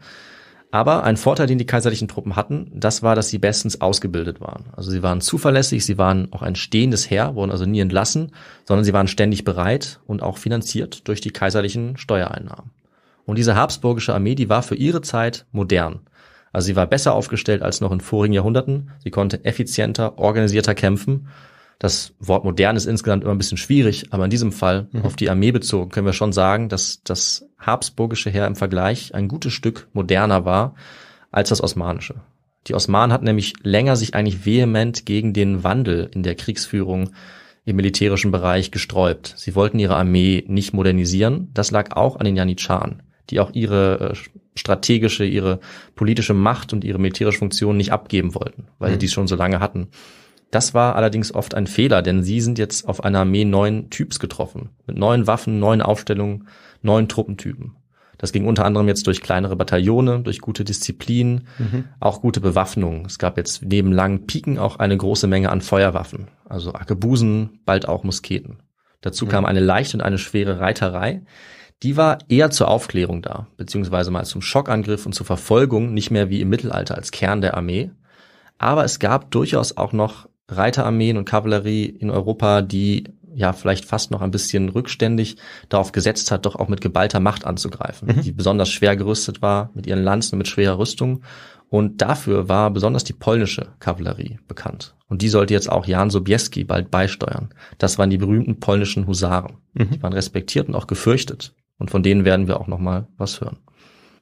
Aber ein Vorteil, den die kaiserlichen Truppen hatten, das war, dass sie bestens ausgebildet waren. Also sie waren zuverlässig, sie waren auch ein stehendes Heer, wurden also nie entlassen, sondern sie waren ständig bereit und auch finanziert durch die kaiserlichen Steuereinnahmen. Und diese habsburgische Armee, die war für ihre Zeit modern. Also sie war besser aufgestellt als noch in vorigen Jahrhunderten. Sie konnte effizienter, organisierter kämpfen das Wort modern ist insgesamt immer ein bisschen schwierig, aber in diesem Fall mhm. auf die Armee bezogen können wir schon sagen, dass das habsburgische Heer im Vergleich ein gutes Stück moderner war als das osmanische. Die Osmanen hatten nämlich länger sich eigentlich vehement gegen den Wandel in der Kriegsführung im militärischen Bereich gesträubt. Sie wollten ihre Armee nicht modernisieren. Das lag auch an den Janitscharen, die auch ihre äh, strategische, ihre politische Macht und ihre militärische Funktion nicht abgeben wollten, weil mhm. sie dies schon so lange hatten. Das war allerdings oft ein Fehler, denn sie sind jetzt auf einer Armee neuen Typs getroffen. Mit neuen Waffen, neuen Aufstellungen, neuen Truppentypen. Das ging unter anderem jetzt durch kleinere Bataillone, durch gute Disziplin, mhm. auch gute Bewaffnung. Es gab jetzt neben langen Piken auch eine große Menge an Feuerwaffen, also Arkebusen, bald auch Musketen. Dazu mhm. kam eine leichte und eine schwere Reiterei. Die war eher zur Aufklärung da, beziehungsweise mal zum Schockangriff und zur Verfolgung, nicht mehr wie im Mittelalter als Kern der Armee. Aber es gab durchaus auch noch Reiterarmeen und Kavallerie in Europa, die ja vielleicht fast noch ein bisschen rückständig darauf gesetzt hat, doch auch mit geballter Macht anzugreifen, mhm. die besonders schwer gerüstet war, mit ihren Lanzen und mit schwerer Rüstung. Und dafür war besonders die polnische Kavallerie bekannt. Und die sollte jetzt auch Jan Sobieski bald beisteuern. Das waren die berühmten polnischen Husaren. Mhm. Die waren respektiert und auch gefürchtet. Und von denen werden wir auch noch mal was hören.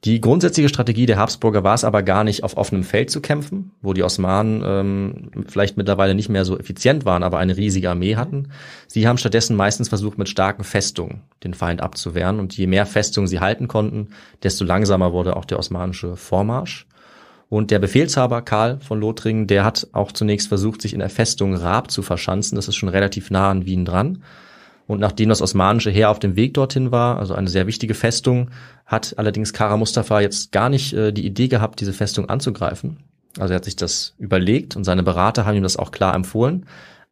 Die grundsätzliche Strategie der Habsburger war es aber gar nicht, auf offenem Feld zu kämpfen, wo die Osmanen ähm, vielleicht mittlerweile nicht mehr so effizient waren, aber eine riesige Armee hatten. Sie haben stattdessen meistens versucht, mit starken Festungen den Feind abzuwehren. Und je mehr Festungen sie halten konnten, desto langsamer wurde auch der osmanische Vormarsch. Und der Befehlshaber Karl von Lothringen, der hat auch zunächst versucht, sich in der Festung Raab zu verschanzen. Das ist schon relativ nah an Wien dran. Und nachdem das osmanische Heer auf dem Weg dorthin war, also eine sehr wichtige Festung, hat allerdings Kara Mustafa jetzt gar nicht äh, die Idee gehabt, diese Festung anzugreifen. Also er hat sich das überlegt und seine Berater haben ihm das auch klar empfohlen.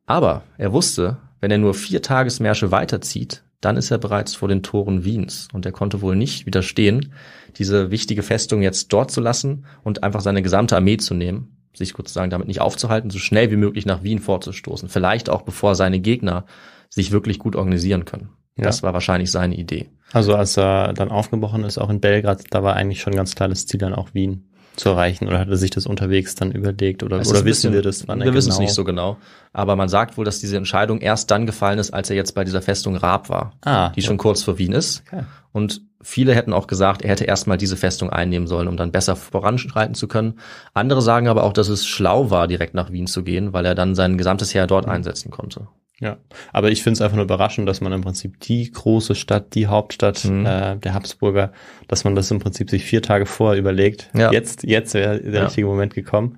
Aber er wusste, wenn er nur vier Tagesmärsche weiterzieht, dann ist er bereits vor den Toren Wiens und er konnte wohl nicht widerstehen, diese wichtige Festung jetzt dort zu lassen und einfach seine gesamte Armee zu nehmen, sich sozusagen damit nicht aufzuhalten, so schnell wie möglich nach Wien vorzustoßen, vielleicht auch bevor seine Gegner sich wirklich gut organisieren können. Ja. Das war wahrscheinlich seine Idee. Also als er dann aufgebrochen ist, auch in Belgrad, da war eigentlich schon ein ganz klares Ziel dann auch Wien zu erreichen oder hat er sich das unterwegs dann überlegt oder, oder wissen bisschen, wir das? Wann wir wissen es genau? nicht so genau. Aber man sagt wohl, dass diese Entscheidung erst dann gefallen ist, als er jetzt bei dieser Festung Raab war, ah, die ja. schon kurz vor Wien ist. Okay. Und viele hätten auch gesagt, er hätte erstmal diese Festung einnehmen sollen, um dann besser voranschreiten zu können. Andere sagen aber auch, dass es schlau war, direkt nach Wien zu gehen, weil er dann sein gesamtes Heer dort mhm. einsetzen konnte. Ja, aber ich finde es einfach nur überraschend, dass man im Prinzip die große Stadt, die Hauptstadt mhm. äh, der Habsburger, dass man das im Prinzip sich vier Tage vorher überlegt. Ja. Jetzt, jetzt wäre der ja. richtige Moment gekommen.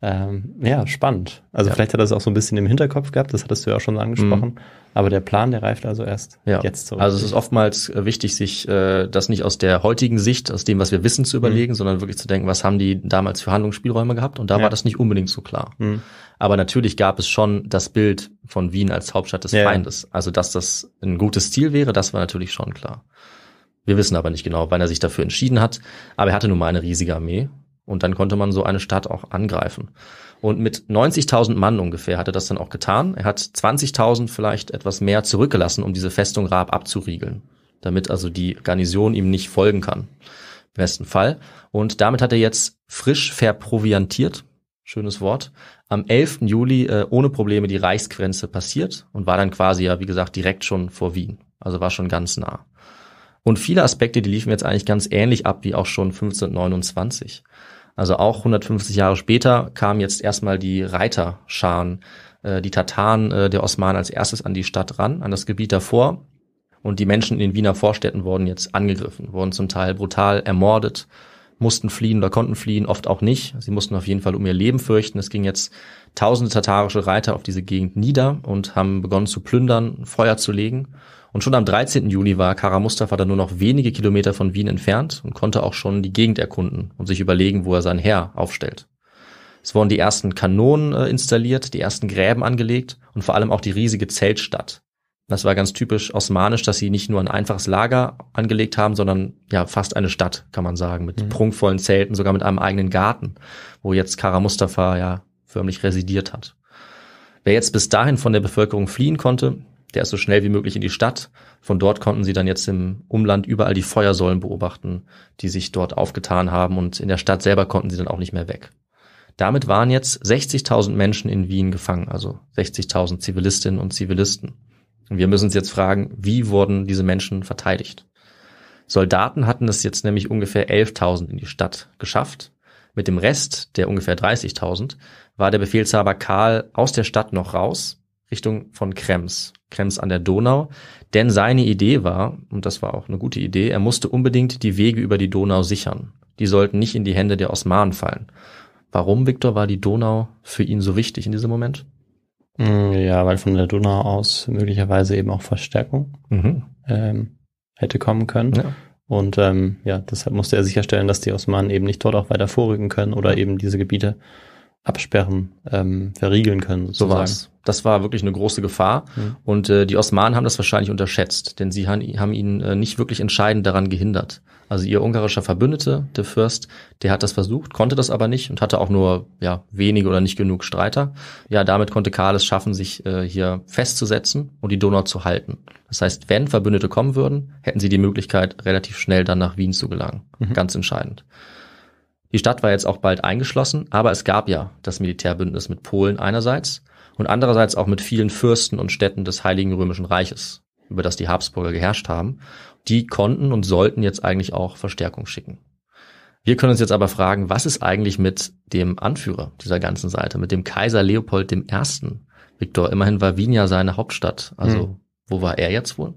Ähm, ja, spannend. Also ja. vielleicht hat er es auch so ein bisschen im Hinterkopf gehabt, das hattest du ja auch schon angesprochen. Mhm. Aber der Plan, der reift also erst ja. jetzt so. Also es ist oftmals äh, wichtig, sich äh, das nicht aus der heutigen Sicht, aus dem, was wir wissen, zu überlegen, mhm. sondern wirklich zu denken, was haben die damals für Handlungsspielräume gehabt? Und da ja. war das nicht unbedingt so klar. Mhm. Aber natürlich gab es schon das Bild von Wien als Hauptstadt des Feindes. Also dass das ein gutes Ziel wäre, das war natürlich schon klar. Wir wissen aber nicht genau, wann er sich dafür entschieden hat. Aber er hatte nun mal eine riesige Armee und dann konnte man so eine Stadt auch angreifen. Und mit 90.000 Mann ungefähr hat er das dann auch getan. Er hat 20.000 vielleicht etwas mehr zurückgelassen, um diese Festung Raab abzuriegeln, damit also die Garnison ihm nicht folgen kann. Im besten Fall. Und damit hat er jetzt frisch verproviantiert, schönes Wort, am 11. Juli äh, ohne Probleme die Reichsgrenze passiert und war dann quasi ja, wie gesagt, direkt schon vor Wien. Also war schon ganz nah. Und viele Aspekte, die liefen jetzt eigentlich ganz ähnlich ab wie auch schon 1529. Also auch 150 Jahre später kamen jetzt erstmal die Reiterscharen, äh, die Tataren äh, der Osmanen als erstes an die Stadt ran, an das Gebiet davor. Und die Menschen in den Wiener Vorstädten wurden jetzt angegriffen, wurden zum Teil brutal ermordet mussten fliehen oder konnten fliehen, oft auch nicht. Sie mussten auf jeden Fall um ihr Leben fürchten. Es ging jetzt tausende tatarische Reiter auf diese Gegend nieder und haben begonnen zu plündern, Feuer zu legen. Und schon am 13. Juni war Kara Mustafa dann nur noch wenige Kilometer von Wien entfernt und konnte auch schon die Gegend erkunden und sich überlegen, wo er sein Heer aufstellt. Es wurden die ersten Kanonen äh, installiert, die ersten Gräben angelegt und vor allem auch die riesige Zeltstadt. Das war ganz typisch osmanisch, dass sie nicht nur ein einfaches Lager angelegt haben, sondern ja fast eine Stadt, kann man sagen, mit mhm. prunkvollen Zelten, sogar mit einem eigenen Garten, wo jetzt Kara Mustafa ja förmlich residiert hat. Wer jetzt bis dahin von der Bevölkerung fliehen konnte, der ist so schnell wie möglich in die Stadt. Von dort konnten sie dann jetzt im Umland überall die Feuersäulen beobachten, die sich dort aufgetan haben und in der Stadt selber konnten sie dann auch nicht mehr weg. Damit waren jetzt 60.000 Menschen in Wien gefangen, also 60.000 Zivilistinnen und Zivilisten. Und wir müssen uns jetzt fragen, wie wurden diese Menschen verteidigt? Soldaten hatten es jetzt nämlich ungefähr 11.000 in die Stadt geschafft. Mit dem Rest, der ungefähr 30.000, war der Befehlshaber Karl aus der Stadt noch raus, Richtung von Krems, Krems an der Donau. Denn seine Idee war, und das war auch eine gute Idee, er musste unbedingt die Wege über die Donau sichern. Die sollten nicht in die Hände der Osmanen fallen. Warum, Viktor, war die Donau für ihn so wichtig in diesem Moment? Mm, ja, weil von der Donau aus möglicherweise eben auch Verstärkung mhm. ähm, hätte kommen können. Ja. Und ähm, ja, deshalb musste er sicherstellen, dass die Osmanen eben nicht dort auch weiter vorrücken können oder eben diese Gebiete absperren, ähm, verriegeln können. Sozusagen. So war's. Das war wirklich eine große Gefahr. Mhm. Und äh, die Osmanen haben das wahrscheinlich unterschätzt, denn sie han, haben ihn äh, nicht wirklich entscheidend daran gehindert. Also ihr ungarischer Verbündete, der Fürst, der hat das versucht, konnte das aber nicht und hatte auch nur ja, wenige oder nicht genug Streiter. Ja, damit konnte Karl es schaffen, sich äh, hier festzusetzen und die Donau zu halten. Das heißt, wenn Verbündete kommen würden, hätten sie die Möglichkeit, relativ schnell dann nach Wien zu gelangen. Mhm. Ganz entscheidend. Die Stadt war jetzt auch bald eingeschlossen, aber es gab ja das Militärbündnis mit Polen einerseits und andererseits auch mit vielen Fürsten und Städten des Heiligen Römischen Reiches, über das die Habsburger geherrscht haben. Die konnten und sollten jetzt eigentlich auch Verstärkung schicken. Wir können uns jetzt aber fragen, was ist eigentlich mit dem Anführer dieser ganzen Seite, mit dem Kaiser Leopold I. Viktor, immerhin war Wien ja seine Hauptstadt. Also hm. wo war er jetzt wohl?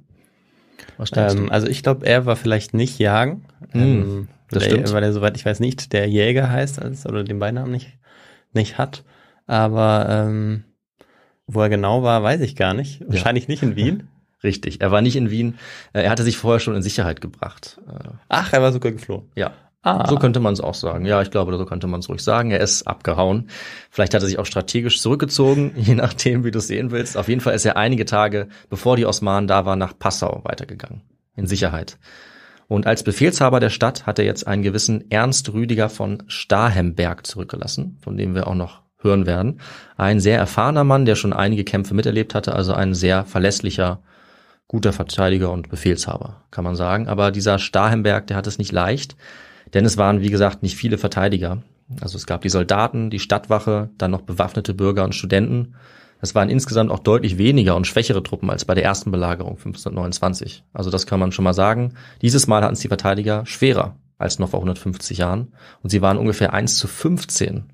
Was Ähm, also ich glaube, er war vielleicht nicht Jagen, hm, ähm, das weil, er, weil er, soweit ich weiß, nicht der Jäger heißt als, oder den Beinamen nicht, nicht hat. Aber ähm, wo er genau war, weiß ich gar nicht. Wahrscheinlich ja. nicht in Wien. Richtig, er war nicht in Wien. Äh, er hatte sich vorher schon in Sicherheit gebracht. Äh, Ach, er war sogar geflohen. Ja. Ah. So könnte man es auch sagen. Ja, ich glaube, so könnte man es ruhig sagen. Er ist abgehauen. Vielleicht hat er sich auch strategisch zurückgezogen, je nachdem, wie du es sehen willst. Auf jeden Fall ist er einige Tage, bevor die Osmanen da waren, nach Passau weitergegangen. In Sicherheit. Und als Befehlshaber der Stadt hat er jetzt einen gewissen Ernst Rüdiger von Stahemberg zurückgelassen, von dem wir auch noch hören werden. Ein sehr erfahrener Mann, der schon einige Kämpfe miterlebt hatte, also ein sehr verlässlicher, guter Verteidiger und Befehlshaber, kann man sagen. Aber dieser Starhemberg, der hat es nicht leicht, denn es waren, wie gesagt, nicht viele Verteidiger. Also es gab die Soldaten, die Stadtwache, dann noch bewaffnete Bürger und Studenten. Es waren insgesamt auch deutlich weniger und schwächere Truppen als bei der ersten Belagerung 1529. Also das kann man schon mal sagen. Dieses Mal hatten es die Verteidiger schwerer als noch vor 150 Jahren und sie waren ungefähr 1 zu 15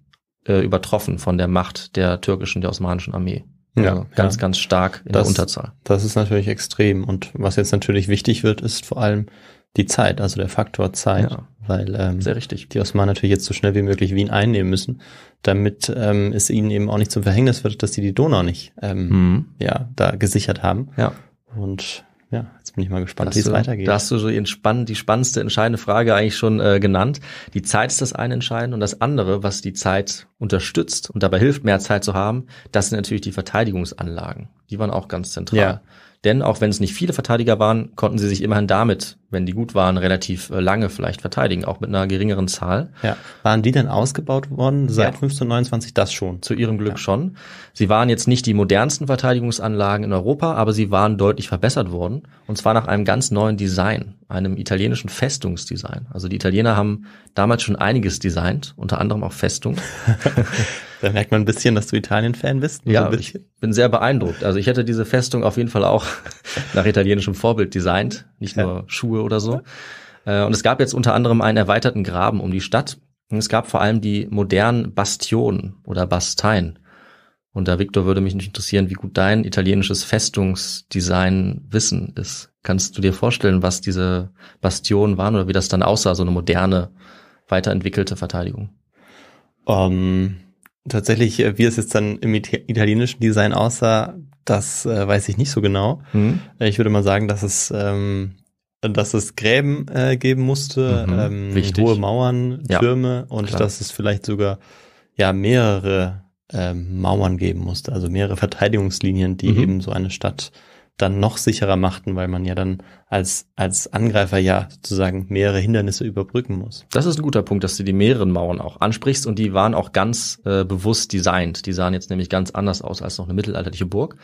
äh, übertroffen von der Macht der türkischen, der osmanischen Armee. Also ja, ganz, ja. ganz stark in das, der Unterzahl. Das ist natürlich extrem. Und was jetzt natürlich wichtig wird, ist vor allem die Zeit, also der Faktor Zeit. Ja, weil ähm, Sehr richtig. die Osmanen natürlich jetzt so schnell wie möglich Wien einnehmen müssen, damit ähm, es ihnen eben auch nicht zum Verhängnis wird, dass sie die Donau nicht ähm, mhm. ja, da gesichert haben. Ja. Und ja, jetzt bin ich mal gespannt, wie es weitergeht. Da hast du so die, die spannendste, entscheidende Frage eigentlich schon äh, genannt. Die Zeit ist das eine entscheidende und das andere, was die Zeit unterstützt und dabei hilft, mehr Zeit zu haben, das sind natürlich die Verteidigungsanlagen. Die waren auch ganz zentral. Ja. Denn auch wenn es nicht viele Verteidiger waren, konnten sie sich immerhin damit, wenn die gut waren, relativ äh, lange vielleicht verteidigen, auch mit einer geringeren Zahl. Ja. Waren die denn ausgebaut worden seit ja. 1529? Das schon. Zu ihrem Glück ja. schon. Sie waren jetzt nicht die modernsten Verteidigungsanlagen in Europa, aber sie waren deutlich verbessert worden. Und zwar nach einem ganz neuen Design, einem italienischen Festungsdesign. Also die Italiener haben damals schon einiges designt, unter anderem auch Festung. Da merkt man ein bisschen, dass du Italien-Fan bist. Ja, ich bin sehr beeindruckt. Also ich hätte diese Festung auf jeden Fall auch nach italienischem Vorbild designt, nicht nur ja. Schuhe oder so. Äh, und es gab jetzt unter anderem einen erweiterten Graben um die Stadt. Und es gab vor allem die modernen Bastionen oder Basteien. Und da, Victor, würde mich nicht interessieren, wie gut dein italienisches Festungsdesign-Wissen ist. Kannst du dir vorstellen, was diese Bastionen waren oder wie das dann aussah, so eine moderne, weiterentwickelte Verteidigung? Um, ähm, tatsächlich, äh, wie es jetzt dann im italienischen Design aussah, das äh, weiß ich nicht so genau. Mhm. Äh, ich würde mal sagen, dass es, ähm, dass es Gräben äh, geben musste, mhm, ähm, hohe Mauern, Türme ja, und klar. dass es vielleicht sogar ja mehrere ähm, Mauern geben musste, also mehrere Verteidigungslinien, die mhm. eben so eine Stadt dann noch sicherer machten, weil man ja dann als, als Angreifer ja sozusagen mehrere Hindernisse überbrücken muss. Das ist ein guter Punkt, dass du die mehreren Mauern auch ansprichst und die waren auch ganz äh, bewusst designt. Die sahen jetzt nämlich ganz anders aus als noch eine mittelalterliche Burg.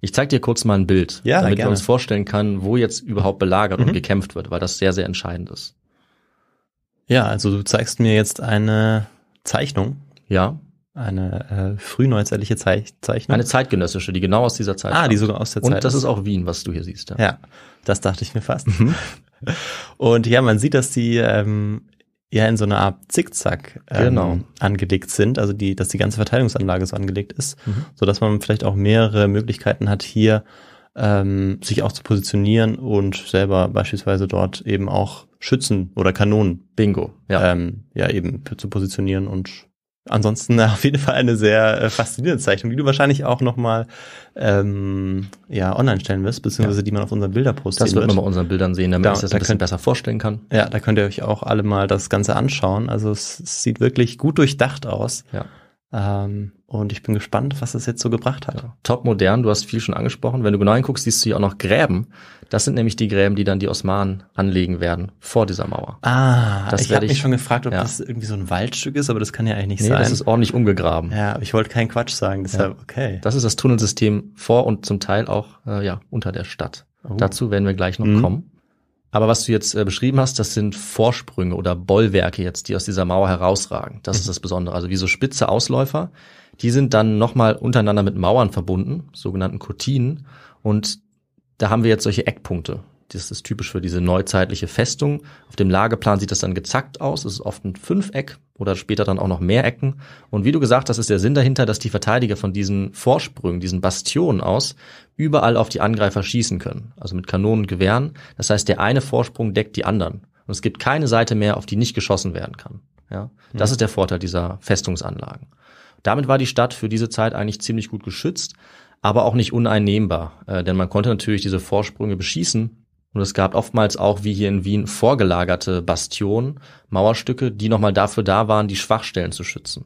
Ich zeig dir kurz mal ein Bild, ja, damit wir uns vorstellen können, wo jetzt überhaupt belagert mhm. und gekämpft wird, weil das sehr, sehr entscheidend ist. Ja, also du zeigst mir jetzt eine Zeichnung. Ja. Eine äh, frühneuzeitliche Zeich Zeichnung. Eine zeitgenössische, die genau aus dieser Zeit. Ah, die sogar aus der Zeit. Und das ist auch Wien, was du hier siehst. Ja, ja das dachte ich mir fast. Mhm. Und ja, man sieht, dass die ähm, ja in so einer Art Zickzack ähm, genau. angelegt sind, also die, dass die ganze Verteilungsanlage so angelegt ist, mhm. so dass man vielleicht auch mehrere Möglichkeiten hat, hier ähm, sich auch zu positionieren und selber beispielsweise dort eben auch Schützen oder Kanonen. Bingo. Ja, ähm, ja eben zu positionieren und Ansonsten auf jeden Fall eine sehr äh, faszinierende Zeichnung, die du wahrscheinlich auch nochmal ähm, ja, online stellen wirst, beziehungsweise ja. die man auf unseren Bildern postet. Das wird man bei unseren Bildern sehen, damit da, ich das da ein bisschen könnt, besser vorstellen kann. Ja, da könnt ihr euch auch alle mal das Ganze anschauen. Also es, es sieht wirklich gut durchdacht aus. Ja. Ähm, und ich bin gespannt, was es jetzt so gebracht hat. Ja, top modern, du hast viel schon angesprochen. Wenn du genau hinguckst, siehst du hier auch noch Gräben. Das sind nämlich die Gräben, die dann die Osmanen anlegen werden vor dieser Mauer. Ah, das ich habe mich schon gefragt, ob ja. das irgendwie so ein Waldstück ist, aber das kann ja eigentlich nicht nee, sein. das ist ordentlich umgegraben. Ja, aber ich wollte keinen Quatsch sagen, deshalb ja. okay. Das ist das Tunnelsystem vor und zum Teil auch äh, ja unter der Stadt. Oh. Dazu werden wir gleich noch mhm. kommen. Aber was du jetzt äh, beschrieben hast, das sind Vorsprünge oder Bollwerke jetzt, die aus dieser Mauer herausragen. Das ist mhm. das Besondere. Also wie so spitze Ausläufer, die sind dann nochmal untereinander mit Mauern verbunden, sogenannten Kotinen. Und da haben wir jetzt solche Eckpunkte. Das ist typisch für diese neuzeitliche Festung. Auf dem Lageplan sieht das dann gezackt aus. Es ist oft ein Fünfeck oder später dann auch noch mehr Ecken. Und wie du gesagt hast, ist der Sinn dahinter, dass die Verteidiger von diesen Vorsprüngen, diesen Bastionen aus überall auf die Angreifer schießen können. Also mit Kanonen und Gewehren. Das heißt, der eine Vorsprung deckt die anderen. Und es gibt keine Seite mehr, auf die nicht geschossen werden kann. Ja, das mhm. ist der Vorteil dieser Festungsanlagen. Damit war die Stadt für diese Zeit eigentlich ziemlich gut geschützt, aber auch nicht uneinnehmbar, äh, denn man konnte natürlich diese Vorsprünge beschießen und es gab oftmals auch, wie hier in Wien, vorgelagerte Bastionen, Mauerstücke, die nochmal dafür da waren, die Schwachstellen zu schützen.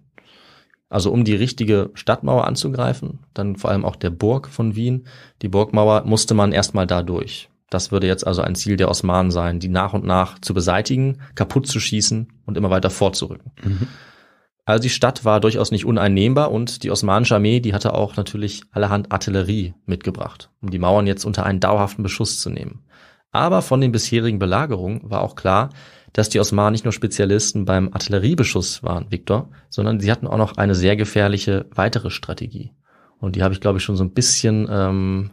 Also um die richtige Stadtmauer anzugreifen, dann vor allem auch der Burg von Wien, die Burgmauer musste man erstmal da durch. Das würde jetzt also ein Ziel der Osmanen sein, die nach und nach zu beseitigen, kaputt zu schießen und immer weiter vorzurücken. Mhm. Also die Stadt war durchaus nicht uneinnehmbar und die osmanische Armee, die hatte auch natürlich allerhand Artillerie mitgebracht, um die Mauern jetzt unter einen dauerhaften Beschuss zu nehmen. Aber von den bisherigen Belagerungen war auch klar, dass die Osmanen nicht nur Spezialisten beim Artilleriebeschuss waren, Viktor, sondern sie hatten auch noch eine sehr gefährliche weitere Strategie. Und die habe ich, glaube ich, schon so ein bisschen ähm,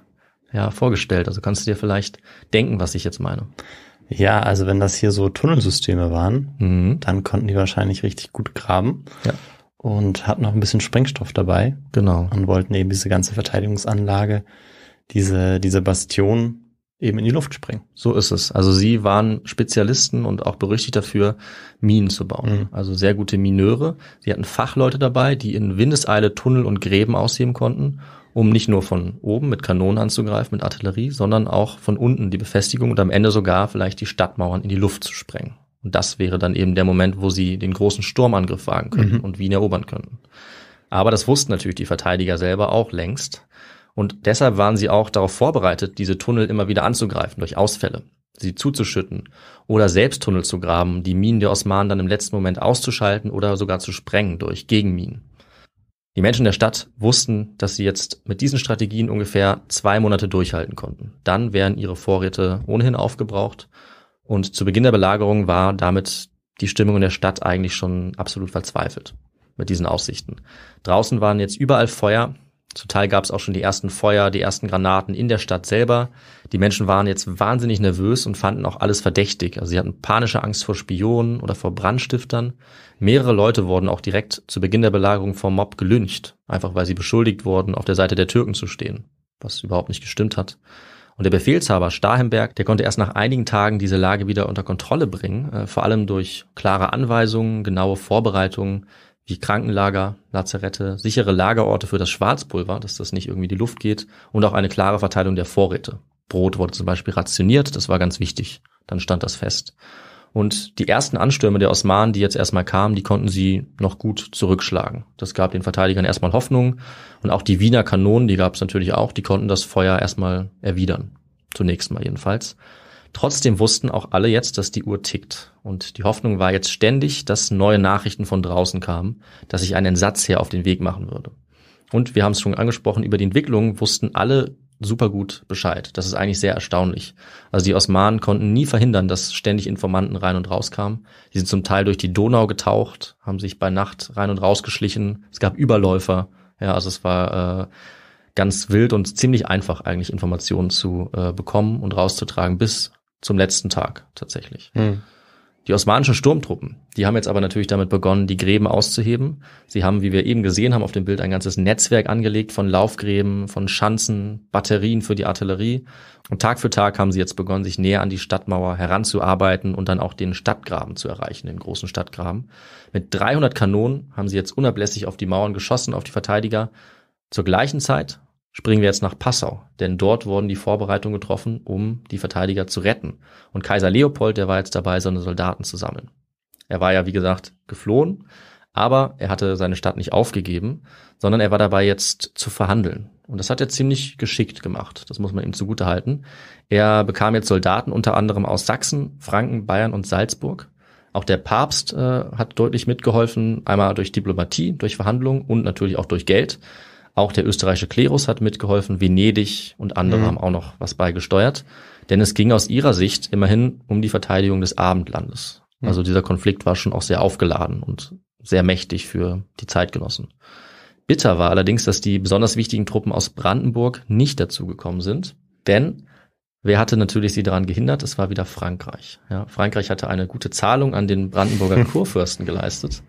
ja, vorgestellt. Also kannst du dir vielleicht denken, was ich jetzt meine. Ja, also wenn das hier so Tunnelsysteme waren, mhm. dann konnten die wahrscheinlich richtig gut graben. Ja. Und hatten noch ein bisschen Sprengstoff dabei. Genau. Und wollten eben diese ganze Verteidigungsanlage, diese, diese Bastion eben in die Luft springen. So ist es. Also sie waren Spezialisten und auch berüchtigt dafür, Minen zu bauen. Mhm. Also sehr gute Mineure. Sie hatten Fachleute dabei, die in Windeseile Tunnel und Gräben ausheben konnten, um nicht nur von oben mit Kanonen anzugreifen, mit Artillerie, sondern auch von unten die Befestigung und am Ende sogar vielleicht die Stadtmauern in die Luft zu sprengen. Und das wäre dann eben der Moment, wo sie den großen Sturmangriff wagen könnten mhm. und Wien erobern könnten. Aber das wussten natürlich die Verteidiger selber auch längst. Und deshalb waren sie auch darauf vorbereitet, diese Tunnel immer wieder anzugreifen durch Ausfälle, sie zuzuschütten oder selbst Tunnel zu graben, die Minen der Osmanen dann im letzten Moment auszuschalten oder sogar zu sprengen durch Gegenminen. Die Menschen der Stadt wussten, dass sie jetzt mit diesen Strategien ungefähr zwei Monate durchhalten konnten. Dann wären ihre Vorräte ohnehin aufgebraucht und zu Beginn der Belagerung war damit die Stimmung in der Stadt eigentlich schon absolut verzweifelt mit diesen Aussichten. Draußen waren jetzt überall Feuer, zum Teil gab es auch schon die ersten Feuer, die ersten Granaten in der Stadt selber. Die Menschen waren jetzt wahnsinnig nervös und fanden auch alles verdächtig. Also sie hatten panische Angst vor Spionen oder vor Brandstiftern. Mehrere Leute wurden auch direkt zu Beginn der Belagerung vom Mob gelüncht, einfach weil sie beschuldigt wurden, auf der Seite der Türken zu stehen, was überhaupt nicht gestimmt hat. Und der Befehlshaber Stahenberg, der konnte erst nach einigen Tagen diese Lage wieder unter Kontrolle bringen, äh, vor allem durch klare Anweisungen, genaue Vorbereitungen, wie Krankenlager, Lazarette, sichere Lagerorte für das Schwarzpulver, dass das nicht irgendwie in die Luft geht und auch eine klare Verteilung der Vorräte. Brot wurde zum Beispiel rationiert, das war ganz wichtig, dann stand das fest. Und die ersten Anstürme der Osmanen, die jetzt erstmal kamen, die konnten sie noch gut zurückschlagen. Das gab den Verteidigern erstmal Hoffnung und auch die Wiener Kanonen, die gab es natürlich auch, die konnten das Feuer erstmal erwidern. Zunächst mal jedenfalls. Trotzdem wussten auch alle jetzt, dass die Uhr tickt. Und die Hoffnung war jetzt ständig, dass neue Nachrichten von draußen kamen, dass sich ein Entsatz her auf den Weg machen würde. Und wir haben es schon angesprochen, über die Entwicklung wussten alle super gut Bescheid. Das ist eigentlich sehr erstaunlich. Also die Osmanen konnten nie verhindern, dass ständig Informanten rein und raus kamen. Die sind zum Teil durch die Donau getaucht, haben sich bei Nacht rein und raus geschlichen. Es gab Überläufer. Ja, also es war äh, ganz wild und ziemlich einfach eigentlich Informationen zu äh, bekommen und rauszutragen, bis zum letzten Tag tatsächlich. Hm. Die osmanischen Sturmtruppen, die haben jetzt aber natürlich damit begonnen, die Gräben auszuheben. Sie haben, wie wir eben gesehen haben, auf dem Bild ein ganzes Netzwerk angelegt von Laufgräben, von Schanzen, Batterien für die Artillerie. Und Tag für Tag haben sie jetzt begonnen, sich näher an die Stadtmauer heranzuarbeiten und dann auch den Stadtgraben zu erreichen, den großen Stadtgraben. Mit 300 Kanonen haben sie jetzt unablässig auf die Mauern geschossen, auf die Verteidiger. Zur gleichen Zeit springen wir jetzt nach Passau, denn dort wurden die Vorbereitungen getroffen, um die Verteidiger zu retten. Und Kaiser Leopold, der war jetzt dabei, seine Soldaten zu sammeln. Er war ja, wie gesagt, geflohen, aber er hatte seine Stadt nicht aufgegeben, sondern er war dabei jetzt zu verhandeln. Und das hat er ziemlich geschickt gemacht, das muss man ihm zugutehalten. Er bekam jetzt Soldaten unter anderem aus Sachsen, Franken, Bayern und Salzburg. Auch der Papst äh, hat deutlich mitgeholfen, einmal durch Diplomatie, durch Verhandlungen und natürlich auch durch Geld. Auch der österreichische Klerus hat mitgeholfen, Venedig und andere mhm. haben auch noch was beigesteuert. Denn es ging aus ihrer Sicht immerhin um die Verteidigung des Abendlandes. Mhm. Also dieser Konflikt war schon auch sehr aufgeladen und sehr mächtig für die Zeitgenossen. Bitter war allerdings, dass die besonders wichtigen Truppen aus Brandenburg nicht dazugekommen sind, denn Wer hatte natürlich sie daran gehindert? Es war wieder Frankreich. Ja, Frankreich hatte eine gute Zahlung an den Brandenburger Kurfürsten geleistet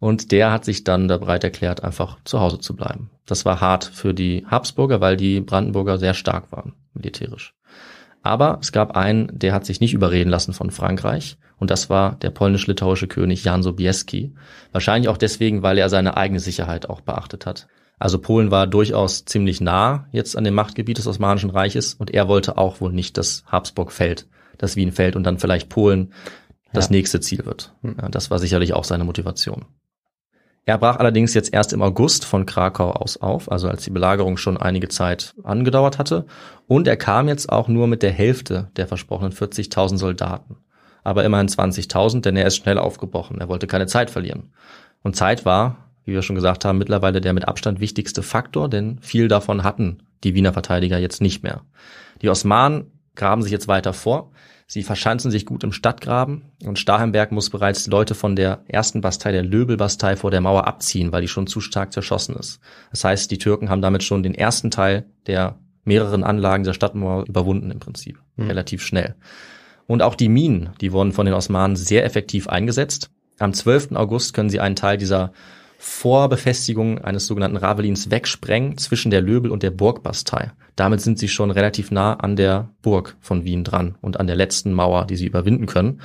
und der hat sich dann da bereit erklärt, einfach zu Hause zu bleiben. Das war hart für die Habsburger, weil die Brandenburger sehr stark waren, militärisch. Aber es gab einen, der hat sich nicht überreden lassen von Frankreich. Und das war der polnisch-litauische König Jan Sobieski. Wahrscheinlich auch deswegen, weil er seine eigene Sicherheit auch beachtet hat. Also Polen war durchaus ziemlich nah jetzt an dem Machtgebiet des Osmanischen Reiches und er wollte auch wohl nicht, dass Habsburg fällt, dass Wien fällt und dann vielleicht Polen das ja. nächste Ziel wird. Hm. Ja, das war sicherlich auch seine Motivation. Er brach allerdings jetzt erst im August von Krakau aus auf, also als die Belagerung schon einige Zeit angedauert hatte. Und er kam jetzt auch nur mit der Hälfte der versprochenen 40.000 Soldaten. Aber immerhin 20.000, denn er ist schnell aufgebrochen. Er wollte keine Zeit verlieren. Und Zeit war, wie wir schon gesagt haben, mittlerweile der mit Abstand wichtigste Faktor, denn viel davon hatten die Wiener Verteidiger jetzt nicht mehr. Die Osmanen graben sich jetzt weiter vor. Sie verschanzen sich gut im Stadtgraben und Stahenberg muss bereits Leute von der ersten Bastei, der Löbelbastei, vor der Mauer abziehen, weil die schon zu stark zerschossen ist. Das heißt, die Türken haben damit schon den ersten Teil der mehreren Anlagen der Stadtmauer überwunden im Prinzip, mhm. relativ schnell. Und auch die Minen, die wurden von den Osmanen sehr effektiv eingesetzt. Am 12. August können sie einen Teil dieser vor Befestigung eines sogenannten Ravelins wegsprengen zwischen der Löbel und der Burgbastei. Damit sind sie schon relativ nah an der Burg von Wien dran und an der letzten Mauer, die sie überwinden können.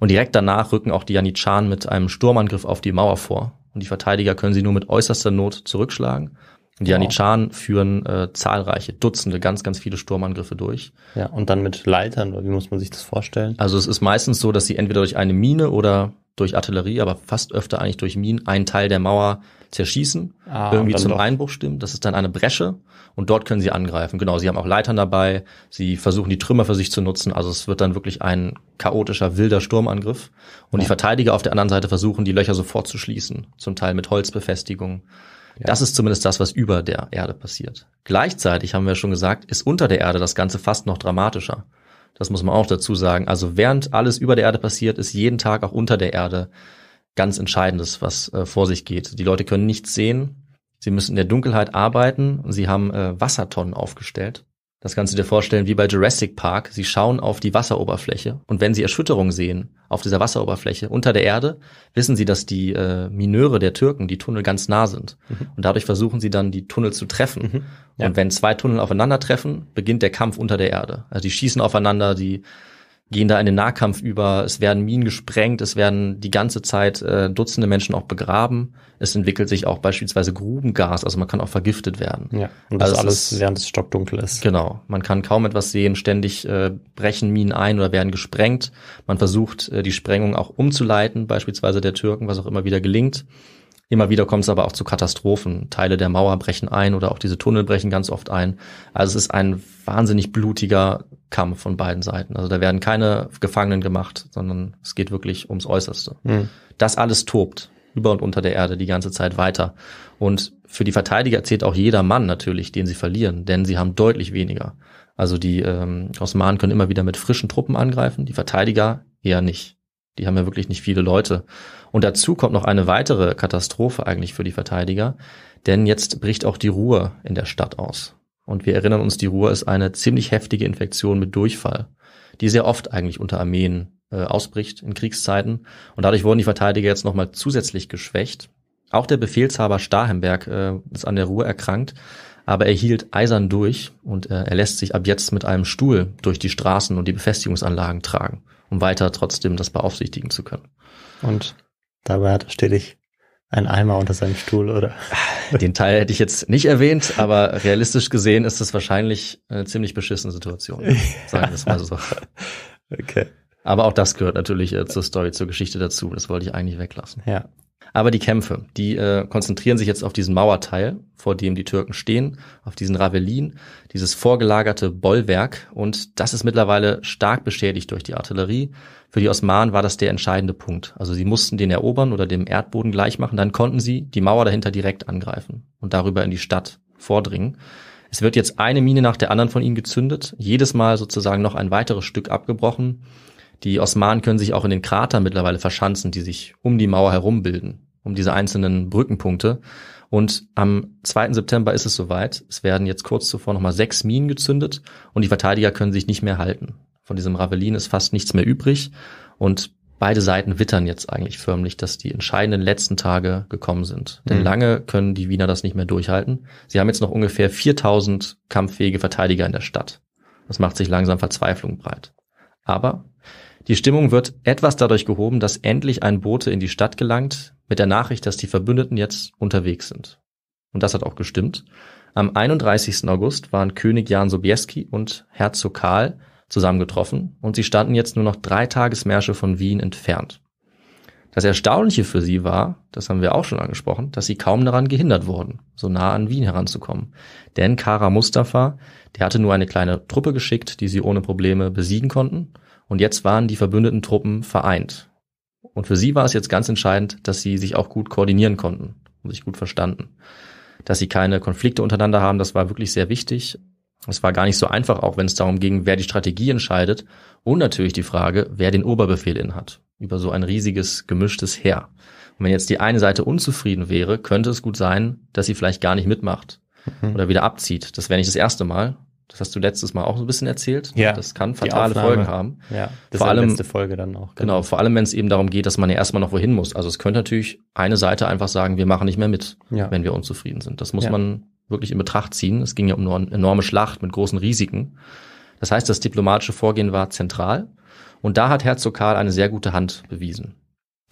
Und direkt danach rücken auch die Janitscharen mit einem Sturmangriff auf die Mauer vor. Und die Verteidiger können sie nur mit äußerster Not zurückschlagen die genau. Janitscharen wow. führen äh, zahlreiche, Dutzende, ganz, ganz viele Sturmangriffe durch. Ja, und dann mit Leitern, oder wie muss man sich das vorstellen? Also es ist meistens so, dass sie entweder durch eine Mine oder durch Artillerie, aber fast öfter eigentlich durch Minen, einen Teil der Mauer zerschießen, ah, irgendwie zum doch. Einbruch stimmen. Das ist dann eine Bresche und dort können sie angreifen. Genau, sie haben auch Leitern dabei, sie versuchen die Trümmer für sich zu nutzen. Also es wird dann wirklich ein chaotischer, wilder Sturmangriff. Und ja. die Verteidiger auf der anderen Seite versuchen, die Löcher sofort zu schließen, zum Teil mit Holzbefestigung. Ja. Das ist zumindest das, was über der Erde passiert. Gleichzeitig haben wir schon gesagt, ist unter der Erde das Ganze fast noch dramatischer. Das muss man auch dazu sagen. Also während alles über der Erde passiert, ist jeden Tag auch unter der Erde ganz Entscheidendes, was äh, vor sich geht. Die Leute können nichts sehen. Sie müssen in der Dunkelheit arbeiten. Sie haben äh, Wassertonnen aufgestellt das kannst du dir vorstellen wie bei Jurassic Park. Sie schauen auf die Wasseroberfläche und wenn sie Erschütterung sehen auf dieser Wasseroberfläche unter der Erde, wissen sie, dass die äh, Mineure der Türken die Tunnel ganz nah sind. Mhm. Und dadurch versuchen sie dann, die Tunnel zu treffen. Mhm. Ja. Und wenn zwei Tunnel aufeinandertreffen, beginnt der Kampf unter der Erde. Also die schießen aufeinander, die gehen da in den Nahkampf über, es werden Minen gesprengt, es werden die ganze Zeit äh, Dutzende Menschen auch begraben, es entwickelt sich auch beispielsweise Grubengas, also man kann auch vergiftet werden. Ja, und das also alles ist, während es stockdunkel ist. Genau, man kann kaum etwas sehen, ständig äh, brechen Minen ein oder werden gesprengt. Man versucht, äh, die Sprengung auch umzuleiten, beispielsweise der Türken, was auch immer wieder gelingt. Immer wieder kommt es aber auch zu Katastrophen. Teile der Mauer brechen ein oder auch diese Tunnel brechen ganz oft ein. Also es ist ein wahnsinnig blutiger Kampf von beiden Seiten. Also da werden keine Gefangenen gemacht, sondern es geht wirklich ums Äußerste. Mhm. Das alles tobt über und unter der Erde die ganze Zeit weiter. Und für die Verteidiger zählt auch jeder Mann natürlich, den sie verlieren, denn sie haben deutlich weniger. Also die ähm, Osmanen können immer wieder mit frischen Truppen angreifen, die Verteidiger eher nicht. Die haben ja wirklich nicht viele Leute. Und dazu kommt noch eine weitere Katastrophe eigentlich für die Verteidiger, denn jetzt bricht auch die Ruhe in der Stadt aus. Und wir erinnern uns, die Ruhr ist eine ziemlich heftige Infektion mit Durchfall, die sehr oft eigentlich unter Armeen äh, ausbricht in Kriegszeiten. Und dadurch wurden die Verteidiger jetzt nochmal zusätzlich geschwächt. Auch der Befehlshaber Stahenberg äh, ist an der Ruhr erkrankt, aber er hielt eisern durch und äh, er lässt sich ab jetzt mit einem Stuhl durch die Straßen und die Befestigungsanlagen tragen, um weiter trotzdem das beaufsichtigen zu können. Und dabei hat er stetig ein Eimer unter seinem Stuhl, oder? Den Teil hätte ich jetzt nicht erwähnt, aber realistisch gesehen ist das wahrscheinlich eine ziemlich beschissene Situation. Sagen wir es mal so. Okay. Aber auch das gehört natürlich äh, zur Story, zur Geschichte dazu. Das wollte ich eigentlich weglassen. Ja. Aber die Kämpfe, die äh, konzentrieren sich jetzt auf diesen Mauerteil, vor dem die Türken stehen, auf diesen Ravelin, dieses vorgelagerte Bollwerk. Und das ist mittlerweile stark beschädigt durch die Artillerie. Für die Osmanen war das der entscheidende Punkt. Also sie mussten den erobern oder dem Erdboden gleich machen, dann konnten sie die Mauer dahinter direkt angreifen und darüber in die Stadt vordringen. Es wird jetzt eine Mine nach der anderen von ihnen gezündet, jedes Mal sozusagen noch ein weiteres Stück abgebrochen. Die Osmanen können sich auch in den Kratern mittlerweile verschanzen, die sich um die Mauer herum bilden, um diese einzelnen Brückenpunkte. Und am 2. September ist es soweit. Es werden jetzt kurz zuvor nochmal sechs Minen gezündet und die Verteidiger können sich nicht mehr halten. Von diesem Ravelin ist fast nichts mehr übrig und beide Seiten wittern jetzt eigentlich förmlich, dass die entscheidenden letzten Tage gekommen sind. Denn mhm. lange können die Wiener das nicht mehr durchhalten. Sie haben jetzt noch ungefähr 4000 kampffähige Verteidiger in der Stadt. Das macht sich langsam Verzweiflung breit. Aber die Stimmung wird etwas dadurch gehoben, dass endlich ein Bote in die Stadt gelangt mit der Nachricht, dass die Verbündeten jetzt unterwegs sind. Und das hat auch gestimmt. Am 31. August waren König Jan Sobieski und Herzog Karl zusammengetroffen und sie standen jetzt nur noch drei Tagesmärsche von Wien entfernt. Das Erstaunliche für sie war, das haben wir auch schon angesprochen, dass sie kaum daran gehindert wurden, so nah an Wien heranzukommen. Denn Kara Mustafa, der hatte nur eine kleine Truppe geschickt, die sie ohne Probleme besiegen konnten. Und jetzt waren die verbündeten Truppen vereint. Und für sie war es jetzt ganz entscheidend, dass sie sich auch gut koordinieren konnten und sich gut verstanden. Dass sie keine Konflikte untereinander haben, das war wirklich sehr wichtig. Es war gar nicht so einfach, auch wenn es darum ging, wer die Strategie entscheidet. Und natürlich die Frage, wer den Oberbefehl in hat Über so ein riesiges, gemischtes Heer. Und wenn jetzt die eine Seite unzufrieden wäre, könnte es gut sein, dass sie vielleicht gar nicht mitmacht mhm. oder wieder abzieht. Das wäre nicht das erste Mal. Das hast du letztes Mal auch so ein bisschen erzählt. Ja, das kann fatale Folgen haben. Ja, das vor ist allem, letzte Folge dann auch. Genau, genau vor allem, wenn es eben darum geht, dass man ja erstmal noch wohin muss. Also es könnte natürlich eine Seite einfach sagen, wir machen nicht mehr mit, ja. wenn wir unzufrieden sind. Das muss ja. man wirklich in Betracht ziehen. Es ging ja um eine enorme Schlacht mit großen Risiken. Das heißt, das diplomatische Vorgehen war zentral. Und da hat Herzog Karl eine sehr gute Hand bewiesen.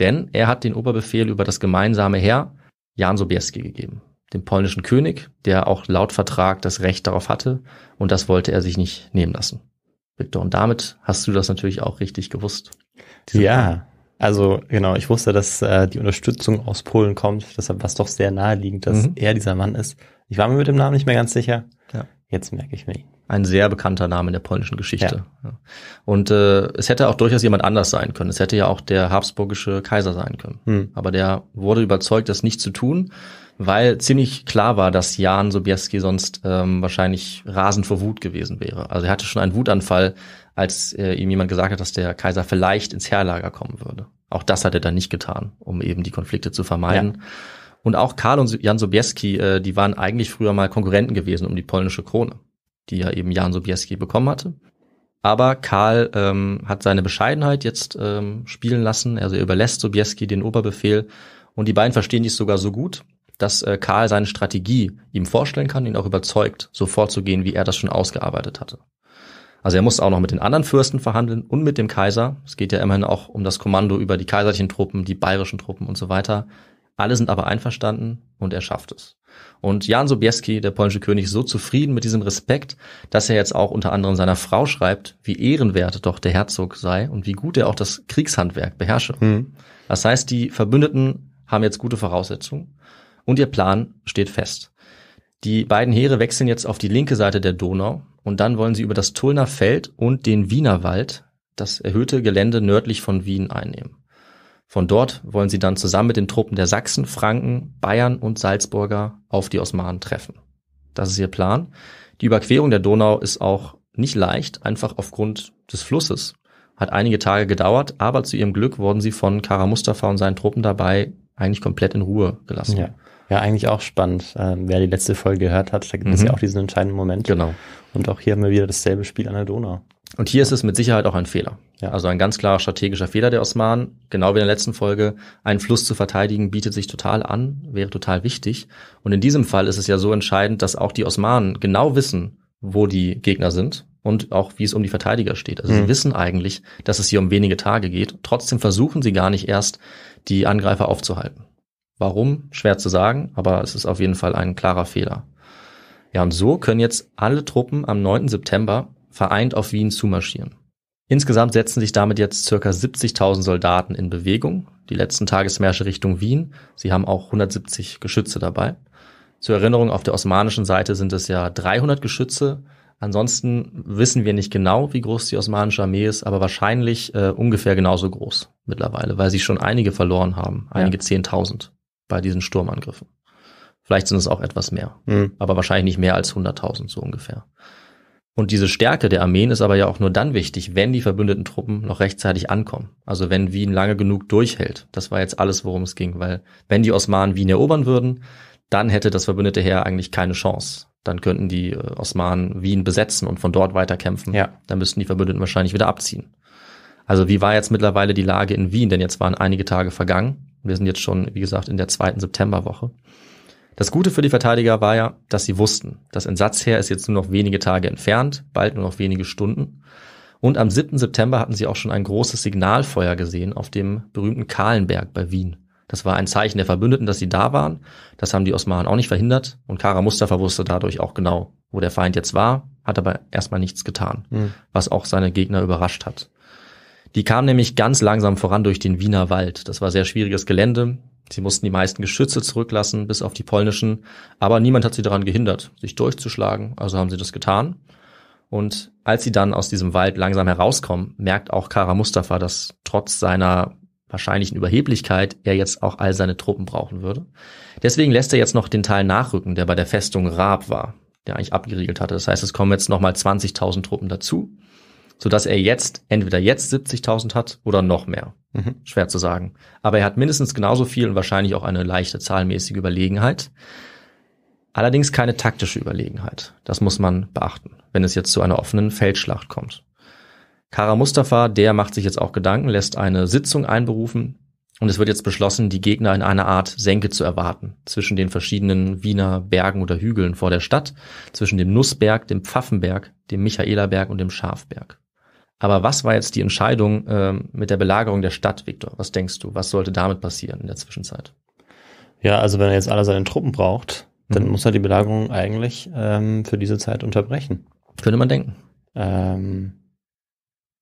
Denn er hat den Oberbefehl über das gemeinsame Heer Jan Sobieski gegeben, dem polnischen König, der auch laut Vertrag das Recht darauf hatte. Und das wollte er sich nicht nehmen lassen. Victor, und damit hast du das natürlich auch richtig gewusst. Ja, also genau, ich wusste, dass äh, die Unterstützung aus Polen kommt, deshalb war es doch sehr naheliegend, dass mhm. er dieser Mann ist. Ich war mir mit dem Namen nicht mehr ganz sicher. Ja. Jetzt merke ich mir ihn. Ein sehr bekannter Name in der polnischen Geschichte. Ja. Und äh, es hätte auch durchaus jemand anders sein können. Es hätte ja auch der habsburgische Kaiser sein können. Hm. Aber der wurde überzeugt, das nicht zu tun, weil ziemlich klar war, dass Jan Sobieski sonst ähm, wahrscheinlich rasend vor Wut gewesen wäre. Also er hatte schon einen Wutanfall, als äh, ihm jemand gesagt hat, dass der Kaiser vielleicht ins Heerlager kommen würde. Auch das hat er dann nicht getan, um eben die Konflikte zu vermeiden. Ja. Und auch Karl und Jan Sobieski, äh, die waren eigentlich früher mal Konkurrenten gewesen um die polnische Krone, die ja eben Jan Sobieski bekommen hatte. Aber Karl ähm, hat seine Bescheidenheit jetzt ähm, spielen lassen. Also er überlässt Sobieski den Oberbefehl. Und die beiden verstehen dies sogar so gut, dass äh, Karl seine Strategie ihm vorstellen kann, ihn auch überzeugt, so vorzugehen, wie er das schon ausgearbeitet hatte. Also er muss auch noch mit den anderen Fürsten verhandeln und mit dem Kaiser. Es geht ja immerhin auch um das Kommando über die kaiserlichen Truppen, die bayerischen Truppen und so weiter. Alle sind aber einverstanden und er schafft es. Und Jan Sobieski, der polnische König, ist so zufrieden mit diesem Respekt, dass er jetzt auch unter anderem seiner Frau schreibt, wie ehrenwert doch der Herzog sei und wie gut er auch das Kriegshandwerk beherrsche. Mhm. Das heißt, die Verbündeten haben jetzt gute Voraussetzungen und ihr Plan steht fest. Die beiden Heere wechseln jetzt auf die linke Seite der Donau und dann wollen sie über das Tullner Feld und den Wiener Wald, das erhöhte Gelände nördlich von Wien, einnehmen. Von dort wollen sie dann zusammen mit den Truppen der Sachsen, Franken, Bayern und Salzburger auf die Osmanen treffen. Das ist ihr Plan. Die Überquerung der Donau ist auch nicht leicht, einfach aufgrund des Flusses. Hat einige Tage gedauert, aber zu ihrem Glück wurden sie von Kara Mustafa und seinen Truppen dabei eigentlich komplett in Ruhe gelassen. Ja, ja eigentlich auch spannend. Ähm, wer die letzte Folge gehört hat, da gibt es mhm. ja auch diesen entscheidenden Moment. Genau. Und auch hier haben wir wieder dasselbe Spiel an der Donau. Und hier ist es mit Sicherheit auch ein Fehler. Ja. Also ein ganz klarer strategischer Fehler der Osmanen. Genau wie in der letzten Folge, einen Fluss zu verteidigen bietet sich total an, wäre total wichtig. Und in diesem Fall ist es ja so entscheidend, dass auch die Osmanen genau wissen, wo die Gegner sind und auch wie es um die Verteidiger steht. Also mhm. sie wissen eigentlich, dass es hier um wenige Tage geht. Trotzdem versuchen sie gar nicht erst, die Angreifer aufzuhalten. Warum? Schwer zu sagen, aber es ist auf jeden Fall ein klarer Fehler. Ja, und so können jetzt alle Truppen am 9. September vereint auf Wien zumarschieren. Insgesamt setzen sich damit jetzt circa 70.000 Soldaten in Bewegung, die letzten Tagesmärsche Richtung Wien. Sie haben auch 170 Geschütze dabei. Zur Erinnerung, auf der osmanischen Seite sind es ja 300 Geschütze. Ansonsten wissen wir nicht genau, wie groß die osmanische Armee ist, aber wahrscheinlich äh, ungefähr genauso groß mittlerweile, weil sie schon einige verloren haben, einige ja. 10.000 bei diesen Sturmangriffen. Vielleicht sind es auch etwas mehr, mhm. aber wahrscheinlich nicht mehr als 100.000 so ungefähr. Und diese Stärke der Armeen ist aber ja auch nur dann wichtig, wenn die verbündeten Truppen noch rechtzeitig ankommen. Also wenn Wien lange genug durchhält. Das war jetzt alles, worum es ging, weil wenn die Osmanen Wien erobern würden, dann hätte das verbündete Heer eigentlich keine Chance. Dann könnten die äh, Osmanen Wien besetzen und von dort weiterkämpfen. Ja. Dann müssten die Verbündeten wahrscheinlich wieder abziehen. Also wie war jetzt mittlerweile die Lage in Wien? Denn jetzt waren einige Tage vergangen. Wir sind jetzt schon, wie gesagt, in der zweiten Septemberwoche. Das Gute für die Verteidiger war ja, dass sie wussten, das Entsatzheer ist jetzt nur noch wenige Tage entfernt, bald nur noch wenige Stunden. Und am 7. September hatten sie auch schon ein großes Signalfeuer gesehen auf dem berühmten Kahlenberg bei Wien. Das war ein Zeichen der Verbündeten, dass sie da waren. Das haben die Osmanen auch nicht verhindert. Und Kara Mustafa wusste dadurch auch genau, wo der Feind jetzt war, hat aber erstmal nichts getan, mhm. was auch seine Gegner überrascht hat. Die kamen nämlich ganz langsam voran durch den Wiener Wald. Das war sehr schwieriges Gelände. Sie mussten die meisten Geschütze zurücklassen, bis auf die polnischen, aber niemand hat sie daran gehindert, sich durchzuschlagen, also haben sie das getan. Und als sie dann aus diesem Wald langsam herauskommen, merkt auch Kara Mustafa, dass trotz seiner wahrscheinlichen Überheblichkeit er jetzt auch all seine Truppen brauchen würde. Deswegen lässt er jetzt noch den Teil nachrücken, der bei der Festung Raab war, der eigentlich abgeriegelt hatte. Das heißt, es kommen jetzt nochmal 20.000 Truppen dazu sodass er jetzt entweder jetzt 70.000 hat oder noch mehr. Mhm. Schwer zu sagen. Aber er hat mindestens genauso viel und wahrscheinlich auch eine leichte zahlmäßige Überlegenheit. Allerdings keine taktische Überlegenheit. Das muss man beachten, wenn es jetzt zu einer offenen Feldschlacht kommt. Kara Mustafa, der macht sich jetzt auch Gedanken, lässt eine Sitzung einberufen und es wird jetzt beschlossen, die Gegner in einer Art Senke zu erwarten, zwischen den verschiedenen Wiener Bergen oder Hügeln vor der Stadt, zwischen dem Nussberg, dem Pfaffenberg, dem Michaelerberg und dem Schafberg. Aber was war jetzt die Entscheidung ähm, mit der Belagerung der Stadt, Viktor? Was denkst du? Was sollte damit passieren in der Zwischenzeit? Ja, also wenn er jetzt alle seine Truppen braucht, dann mhm. muss er die Belagerung eigentlich ähm, für diese Zeit unterbrechen. Könnte man denken. Ähm,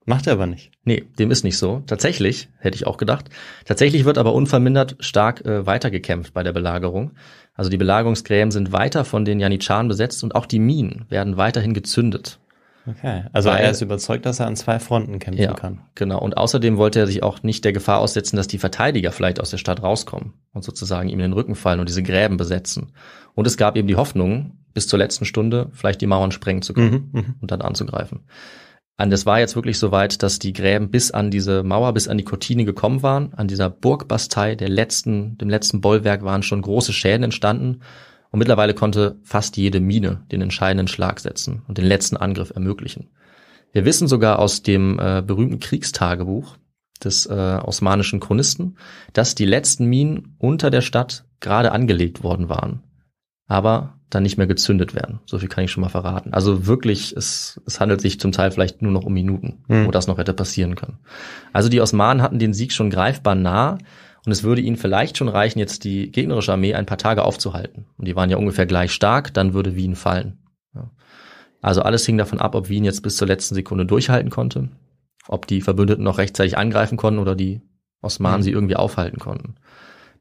macht er aber nicht. Nee, dem ist nicht so. Tatsächlich, hätte ich auch gedacht. Tatsächlich wird aber unvermindert stark äh, weitergekämpft bei der Belagerung. Also die Belagerungsgräben sind weiter von den Janitscharen besetzt und auch die Minen werden weiterhin gezündet. Okay, also Weil, er ist überzeugt, dass er an zwei Fronten kämpfen ja, kann. Genau, und außerdem wollte er sich auch nicht der Gefahr aussetzen, dass die Verteidiger vielleicht aus der Stadt rauskommen und sozusagen ihm in den Rücken fallen und diese Gräben besetzen. Und es gab eben die Hoffnung, bis zur letzten Stunde vielleicht die Mauern sprengen zu können mhm, mhm. und dann anzugreifen. Und es war jetzt wirklich so weit, dass die Gräben bis an diese Mauer, bis an die Cortine gekommen waren. An dieser Burgbastei, der letzten, dem letzten Bollwerk waren schon große Schäden entstanden. Und mittlerweile konnte fast jede Mine den entscheidenden Schlag setzen und den letzten Angriff ermöglichen. Wir wissen sogar aus dem äh, berühmten Kriegstagebuch des äh, osmanischen Chronisten, dass die letzten Minen unter der Stadt gerade angelegt worden waren, aber dann nicht mehr gezündet werden. So viel kann ich schon mal verraten. Also wirklich, es, es handelt sich zum Teil vielleicht nur noch um Minuten, mhm. wo hm. das noch hätte passieren können. Also die Osmanen hatten den Sieg schon greifbar nah, und es würde ihnen vielleicht schon reichen, jetzt die gegnerische Armee ein paar Tage aufzuhalten. Und die waren ja ungefähr gleich stark, dann würde Wien fallen. Ja. Also alles hing davon ab, ob Wien jetzt bis zur letzten Sekunde durchhalten konnte, ob die Verbündeten noch rechtzeitig angreifen konnten oder die Osmanen mhm. sie irgendwie aufhalten konnten.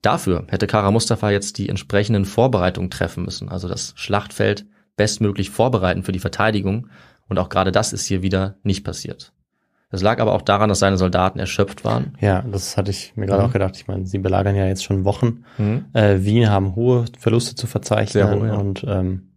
Dafür hätte Kara Mustafa jetzt die entsprechenden Vorbereitungen treffen müssen, also das Schlachtfeld bestmöglich vorbereiten für die Verteidigung. Und auch gerade das ist hier wieder nicht passiert. Es lag aber auch daran, dass seine Soldaten erschöpft waren. Ja, das hatte ich mir gerade mhm. auch gedacht. Ich meine, sie belagern ja jetzt schon Wochen. Mhm. Äh, Wien haben hohe Verluste zu verzeichnen hoch, ja. und ähm,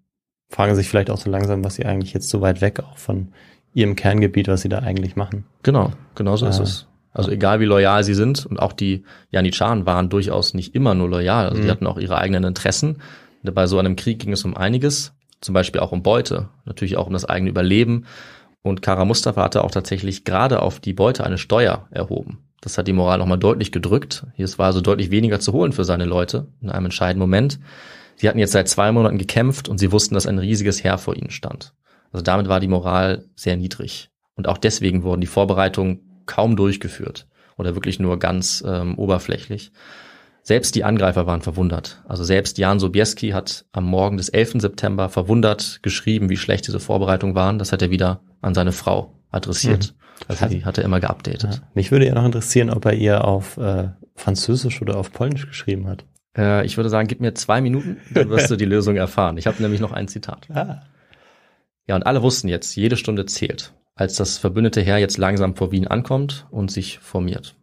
fragen sich vielleicht auch so langsam, was sie eigentlich jetzt so weit weg auch von ihrem Kerngebiet, was sie da eigentlich machen. Genau, genau so äh, ist es. Also egal wie loyal sie sind und auch die Janitscharen waren durchaus nicht immer nur loyal. Also mhm. die hatten auch ihre eigenen Interessen. Bei so einem Krieg ging es um einiges, zum Beispiel auch um Beute, natürlich auch um das eigene Überleben. Und Kara Mustafa hatte auch tatsächlich gerade auf die Beute eine Steuer erhoben. Das hat die Moral nochmal deutlich gedrückt. Hier war also deutlich weniger zu holen für seine Leute in einem entscheidenden Moment. Sie hatten jetzt seit zwei Monaten gekämpft und sie wussten, dass ein riesiges Heer vor ihnen stand. Also damit war die Moral sehr niedrig. Und auch deswegen wurden die Vorbereitungen kaum durchgeführt oder wirklich nur ganz ähm, oberflächlich. Selbst die Angreifer waren verwundert. Also selbst Jan Sobieski hat am Morgen des 11. September verwundert geschrieben, wie schlecht diese Vorbereitungen waren. Das hat er wieder an seine Frau adressiert. Mhm. Also die hat er immer geupdatet. Ja. Mich würde ja noch interessieren, ob er ihr auf äh, Französisch oder auf Polnisch geschrieben hat. Äh, ich würde sagen, gib mir zwei Minuten, dann wirst du die Lösung erfahren. Ich habe nämlich noch ein Zitat. Ah. Ja, und alle wussten jetzt, jede Stunde zählt, als das verbündete Heer jetzt langsam vor Wien ankommt und sich formiert.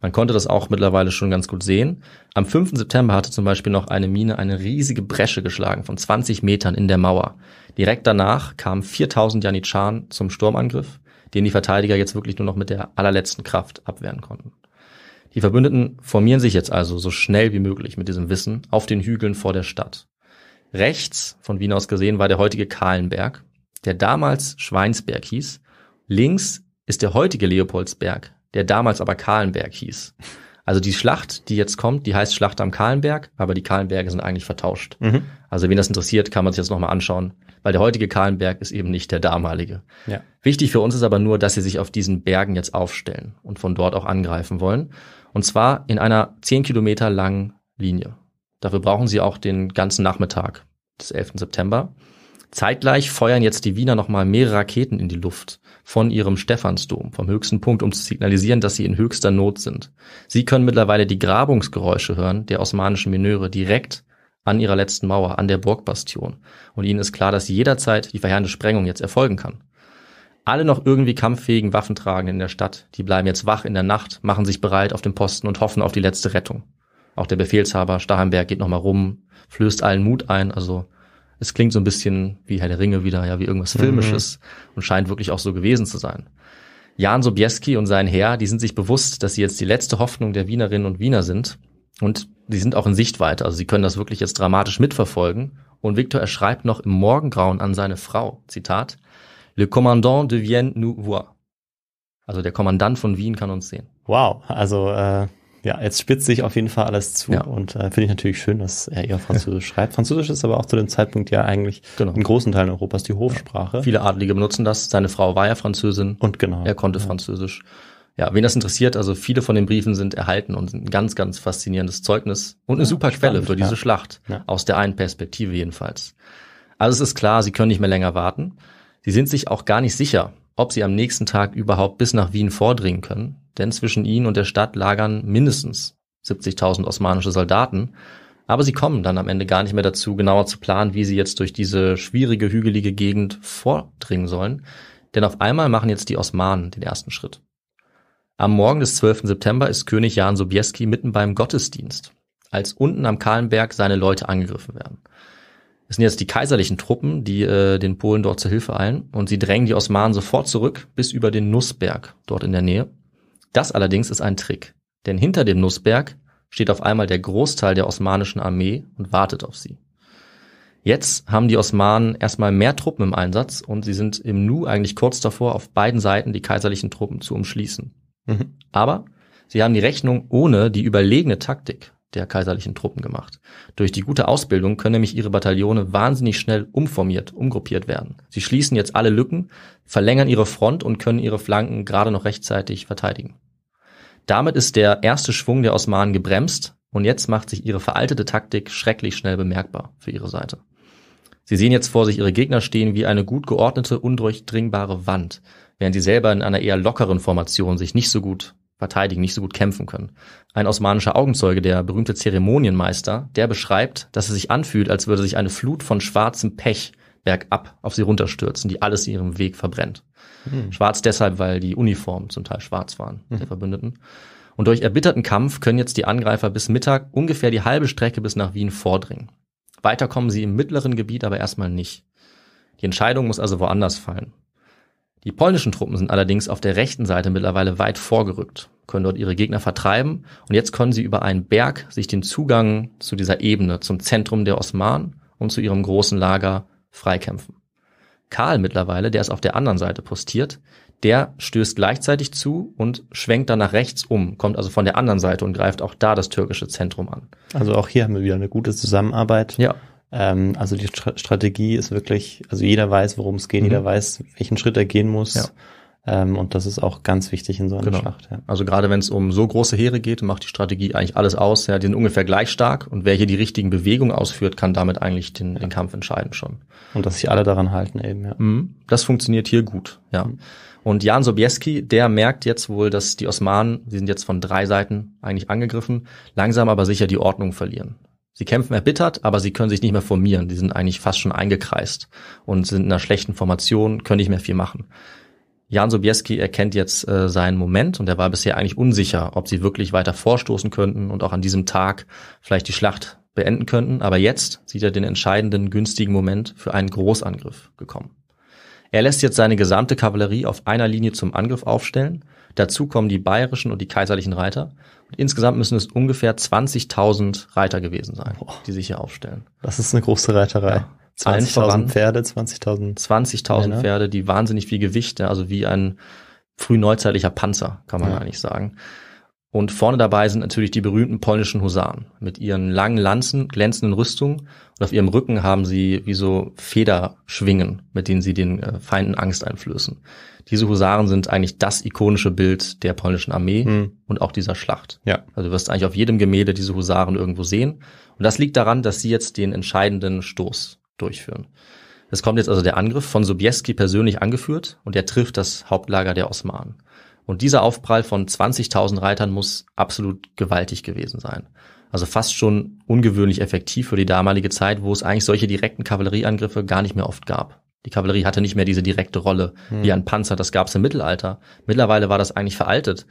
Man konnte das auch mittlerweile schon ganz gut sehen. Am 5. September hatte zum Beispiel noch eine Mine eine riesige Bresche geschlagen von 20 Metern in der Mauer. Direkt danach kamen 4000 Janitscharen zum Sturmangriff, den die Verteidiger jetzt wirklich nur noch mit der allerletzten Kraft abwehren konnten. Die Verbündeten formieren sich jetzt also so schnell wie möglich mit diesem Wissen auf den Hügeln vor der Stadt. Rechts von Wien aus gesehen war der heutige Kahlenberg, der damals Schweinsberg hieß. Links ist der heutige Leopoldsberg, der damals aber Kahlenberg hieß. Also die Schlacht, die jetzt kommt, die heißt Schlacht am Kahlenberg, aber die Kahlenberge sind eigentlich vertauscht. Mhm. Also wen das interessiert, kann man sich das nochmal anschauen, weil der heutige Kahlenberg ist eben nicht der damalige. Ja. Wichtig für uns ist aber nur, dass sie sich auf diesen Bergen jetzt aufstellen und von dort auch angreifen wollen. Und zwar in einer zehn Kilometer langen Linie. Dafür brauchen sie auch den ganzen Nachmittag des 11. September. Zeitgleich feuern jetzt die Wiener nochmal mehrere Raketen in die Luft von ihrem Stephansdom, vom höchsten Punkt, um zu signalisieren, dass sie in höchster Not sind. Sie können mittlerweile die Grabungsgeräusche hören der osmanischen Minöre direkt an ihrer letzten Mauer, an der Burgbastion. Und ihnen ist klar, dass jederzeit die verheerende Sprengung jetzt erfolgen kann. Alle noch irgendwie kampffähigen Waffentragenden in der Stadt, die bleiben jetzt wach in der Nacht, machen sich bereit auf dem Posten und hoffen auf die letzte Rettung. Auch der Befehlshaber Stahlenberg geht nochmal rum, flößt allen Mut ein, also es klingt so ein bisschen wie Herr der Ringe wieder, ja, wie irgendwas mhm. Filmisches mhm. und scheint wirklich auch so gewesen zu sein. Jan Sobieski und sein Herr, die sind sich bewusst, dass sie jetzt die letzte Hoffnung der Wienerinnen und Wiener sind und die sind auch in Sichtweite, also sie können das wirklich jetzt dramatisch mitverfolgen. Und Victor erschreibt noch im Morgengrauen an seine Frau, Zitat, Le Commandant de Vienne nous voit. Also der Kommandant von Wien kann uns sehen. Wow, also äh, ja, jetzt spitzt sich auf jeden Fall alles zu ja. und äh, finde ich natürlich schön, dass er eher Französisch schreibt. Französisch ist aber auch zu dem Zeitpunkt ja eigentlich genau. in großen Teilen Europas die Hofsprache. Ja. Viele Adlige benutzen das. Seine Frau war ja Französin und genau, er konnte ja. Französisch. Ja, wen das interessiert, also viele von den Briefen sind erhalten und sind ein ganz, ganz faszinierendes Zeugnis und eine super Quelle für diese Schlacht, Ja. aus der einen Perspektive jedenfalls. Also es ist klar, sie können nicht mehr länger warten. Sie sind sich auch gar nicht sicher, ob sie am nächsten Tag überhaupt bis nach Wien vordringen können, denn zwischen ihnen und der Stadt lagern mindestens 70.000 osmanische Soldaten, aber sie kommen dann am Ende gar nicht mehr dazu, genauer zu planen, wie sie jetzt durch diese schwierige, hügelige Gegend vordringen sollen, denn auf einmal machen jetzt die Osmanen den ersten Schritt. Am Morgen des 12. September ist König Jan Sobieski mitten beim Gottesdienst, als unten am Kahlenberg seine Leute angegriffen werden. Es sind jetzt die kaiserlichen Truppen, die äh, den Polen dort zur Hilfe eilen und sie drängen die Osmanen sofort zurück bis über den Nussberg dort in der Nähe. Das allerdings ist ein Trick, denn hinter dem Nussberg steht auf einmal der Großteil der osmanischen Armee und wartet auf sie. Jetzt haben die Osmanen erstmal mehr Truppen im Einsatz und sie sind im Nu eigentlich kurz davor, auf beiden Seiten die kaiserlichen Truppen zu umschließen. Mhm. Aber sie haben die Rechnung ohne die überlegene Taktik der kaiserlichen Truppen gemacht. Durch die gute Ausbildung können nämlich ihre Bataillone wahnsinnig schnell umformiert, umgruppiert werden. Sie schließen jetzt alle Lücken, verlängern ihre Front und können ihre Flanken gerade noch rechtzeitig verteidigen. Damit ist der erste Schwung der Osmanen gebremst und jetzt macht sich ihre veraltete Taktik schrecklich schnell bemerkbar für ihre Seite. Sie sehen jetzt vor sich ihre Gegner stehen wie eine gut geordnete, undurchdringbare Wand, während sie selber in einer eher lockeren Formation sich nicht so gut verteidigen, nicht so gut kämpfen können. Ein osmanischer Augenzeuge, der berühmte Zeremonienmeister, der beschreibt, dass es sich anfühlt, als würde sich eine Flut von schwarzem Pech bergab auf sie runterstürzen, die alles in ihrem Weg verbrennt. Mhm. Schwarz deshalb, weil die Uniformen zum Teil schwarz waren, mhm. der Verbündeten. Und durch erbitterten Kampf können jetzt die Angreifer bis Mittag ungefähr die halbe Strecke bis nach Wien vordringen. Weiter kommen sie im mittleren Gebiet aber erstmal nicht. Die Entscheidung muss also woanders fallen. Die polnischen Truppen sind allerdings auf der rechten Seite mittlerweile weit vorgerückt, können dort ihre Gegner vertreiben und jetzt können sie über einen Berg sich den Zugang zu dieser Ebene, zum Zentrum der Osmanen und zu ihrem großen Lager freikämpfen. Karl mittlerweile, der ist auf der anderen Seite postiert, der stößt gleichzeitig zu und schwenkt dann nach rechts um, kommt also von der anderen Seite und greift auch da das türkische Zentrum an. Also auch hier haben wir wieder eine gute Zusammenarbeit. Ja. Ähm, also die Tra Strategie ist wirklich, also jeder weiß, worum es geht, mhm. jeder weiß, welchen Schritt er gehen muss. Ja. Ähm, und das ist auch ganz wichtig in so einer genau. Schlacht. Ja. Also gerade wenn es um so große Heere geht, macht die Strategie eigentlich alles aus. Ja, die sind ungefähr gleich stark und wer hier die richtigen Bewegungen ausführt, kann damit eigentlich den, ja. den Kampf entscheiden schon. Und dass sich alle daran halten eben, ja. Mhm. Das funktioniert hier gut, ja. Mhm. Und Jan Sobieski, der merkt jetzt wohl, dass die Osmanen, die sind jetzt von drei Seiten eigentlich angegriffen, langsam aber sicher die Ordnung verlieren. Sie kämpfen erbittert, aber sie können sich nicht mehr formieren. Die sind eigentlich fast schon eingekreist und sind in einer schlechten Formation, können nicht mehr viel machen. Jan Sobieski erkennt jetzt äh, seinen Moment und er war bisher eigentlich unsicher, ob sie wirklich weiter vorstoßen könnten und auch an diesem Tag vielleicht die Schlacht beenden könnten. Aber jetzt sieht er den entscheidenden, günstigen Moment für einen Großangriff gekommen. Er lässt jetzt seine gesamte Kavallerie auf einer Linie zum Angriff aufstellen. Dazu kommen die bayerischen und die kaiserlichen Reiter. Insgesamt müssen es ungefähr 20.000 Reiter gewesen sein, Boah. die sich hier aufstellen. Das ist eine große Reiterei. Ja. 20.000 Pferde, 20.000 20.000 Pferde, die wahnsinnig viel Gewicht, also wie ein frühneuzeitlicher Panzer, kann man ja. eigentlich sagen. Und vorne dabei sind natürlich die berühmten polnischen Husaren mit ihren langen Lanzen, glänzenden Rüstungen und auf ihrem Rücken haben sie wie so Federschwingen, mit denen sie den äh, Feinden Angst einflößen diese Husaren sind eigentlich das ikonische Bild der polnischen Armee mhm. und auch dieser Schlacht. Ja. Also du wirst eigentlich auf jedem Gemälde diese Husaren irgendwo sehen. Und das liegt daran, dass sie jetzt den entscheidenden Stoß durchführen. Es kommt jetzt also der Angriff von Sobieski persönlich angeführt und er trifft das Hauptlager der Osmanen. Und dieser Aufprall von 20.000 Reitern muss absolut gewaltig gewesen sein. Also fast schon ungewöhnlich effektiv für die damalige Zeit, wo es eigentlich solche direkten Kavallerieangriffe gar nicht mehr oft gab. Die Kavallerie hatte nicht mehr diese direkte Rolle hm. wie ein Panzer, das gab es im Mittelalter. Mittlerweile war das eigentlich veraltet.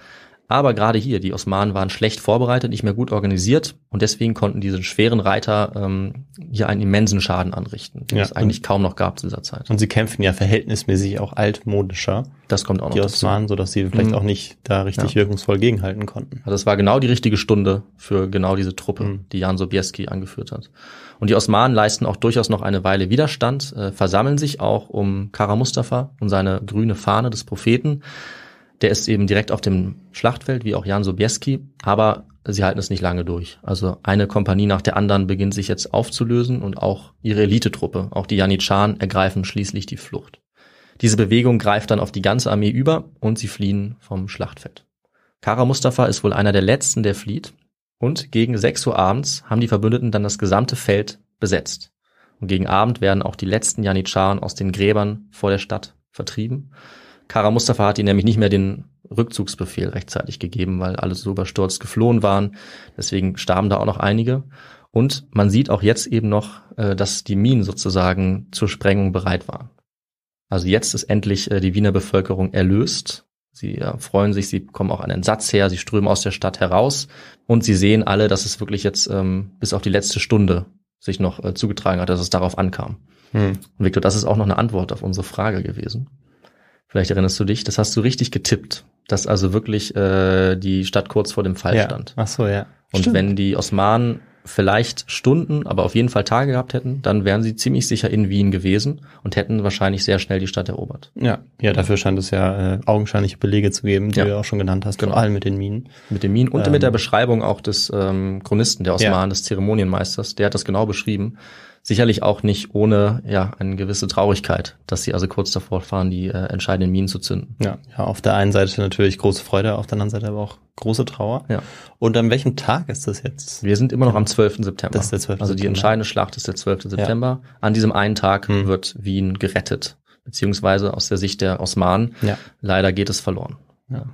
Aber gerade hier, die Osmanen waren schlecht vorbereitet, nicht mehr gut organisiert und deswegen konnten diese schweren Reiter ähm, hier einen immensen Schaden anrichten, den ja, es eigentlich kaum noch gab zu dieser Zeit. Und sie kämpfen ja verhältnismäßig auch altmodischer. Das kommt auch noch. Die Osmanen, sodass sie vielleicht mhm. auch nicht da richtig ja. wirkungsvoll gegenhalten konnten. Also es war genau die richtige Stunde für genau diese Truppe, mhm. die Jan Sobieski angeführt hat. Und die Osmanen leisten auch durchaus noch eine Weile Widerstand, äh, versammeln sich auch um Kara Mustafa und seine grüne Fahne des Propheten. Der ist eben direkt auf dem Schlachtfeld, wie auch Jan Sobieski, aber sie halten es nicht lange durch. Also eine Kompanie nach der anderen beginnt sich jetzt aufzulösen und auch ihre Elitetruppe, auch die Janitscharen, ergreifen schließlich die Flucht. Diese Bewegung greift dann auf die ganze Armee über und sie fliehen vom Schlachtfeld. Kara Mustafa ist wohl einer der letzten, der flieht. Und gegen 6 Uhr abends haben die Verbündeten dann das gesamte Feld besetzt. Und gegen Abend werden auch die letzten Janitscharen aus den Gräbern vor der Stadt vertrieben. Kara Mustafa hat ihnen nämlich nicht mehr den Rückzugsbefehl rechtzeitig gegeben, weil alle so überstürzt geflohen waren. Deswegen starben da auch noch einige. Und man sieht auch jetzt eben noch, äh, dass die Minen sozusagen zur Sprengung bereit waren. Also jetzt ist endlich äh, die Wiener Bevölkerung erlöst Sie ja, äh, freuen sich, sie kommen auch an den Satz her, sie strömen aus der Stadt heraus und sie sehen alle, dass es wirklich jetzt ähm, bis auf die letzte Stunde sich noch äh, zugetragen hat, dass es darauf ankam. Hm. Und Victor, das ist auch noch eine Antwort auf unsere Frage gewesen. Vielleicht erinnerst du dich, das hast du richtig getippt, dass also wirklich äh, die Stadt kurz vor dem Fall ja. stand. Ach so, ja. Und Stimmt. wenn die Osmanen vielleicht Stunden, aber auf jeden Fall Tage gehabt hätten, dann wären sie ziemlich sicher in Wien gewesen und hätten wahrscheinlich sehr schnell die Stadt erobert. Ja, ja, dafür scheint es ja äh, augenscheinliche Belege zu geben, die ja. du ja auch schon genannt hast, genau. vor allem mit den Minen. Mit den Minen und ähm, mit der ähm, Beschreibung auch des ähm, Chronisten, der Osman, ja. des Zeremonienmeisters, der hat das genau beschrieben sicherlich auch nicht ohne ja eine gewisse Traurigkeit, dass sie also kurz davor fahren, die äh, entscheidenden Minen zu zünden. Ja, ja, auf der einen Seite natürlich große Freude, auf der anderen Seite aber auch große Trauer. Ja. Und an welchem Tag ist das jetzt? Wir sind immer noch am 12. September. Das ist der 12. Also die entscheidende Schlacht ist der 12. September. Ja. An diesem einen Tag hm. wird Wien gerettet, beziehungsweise aus der Sicht der Osmanen. Ja. Leider geht es verloren. Ja.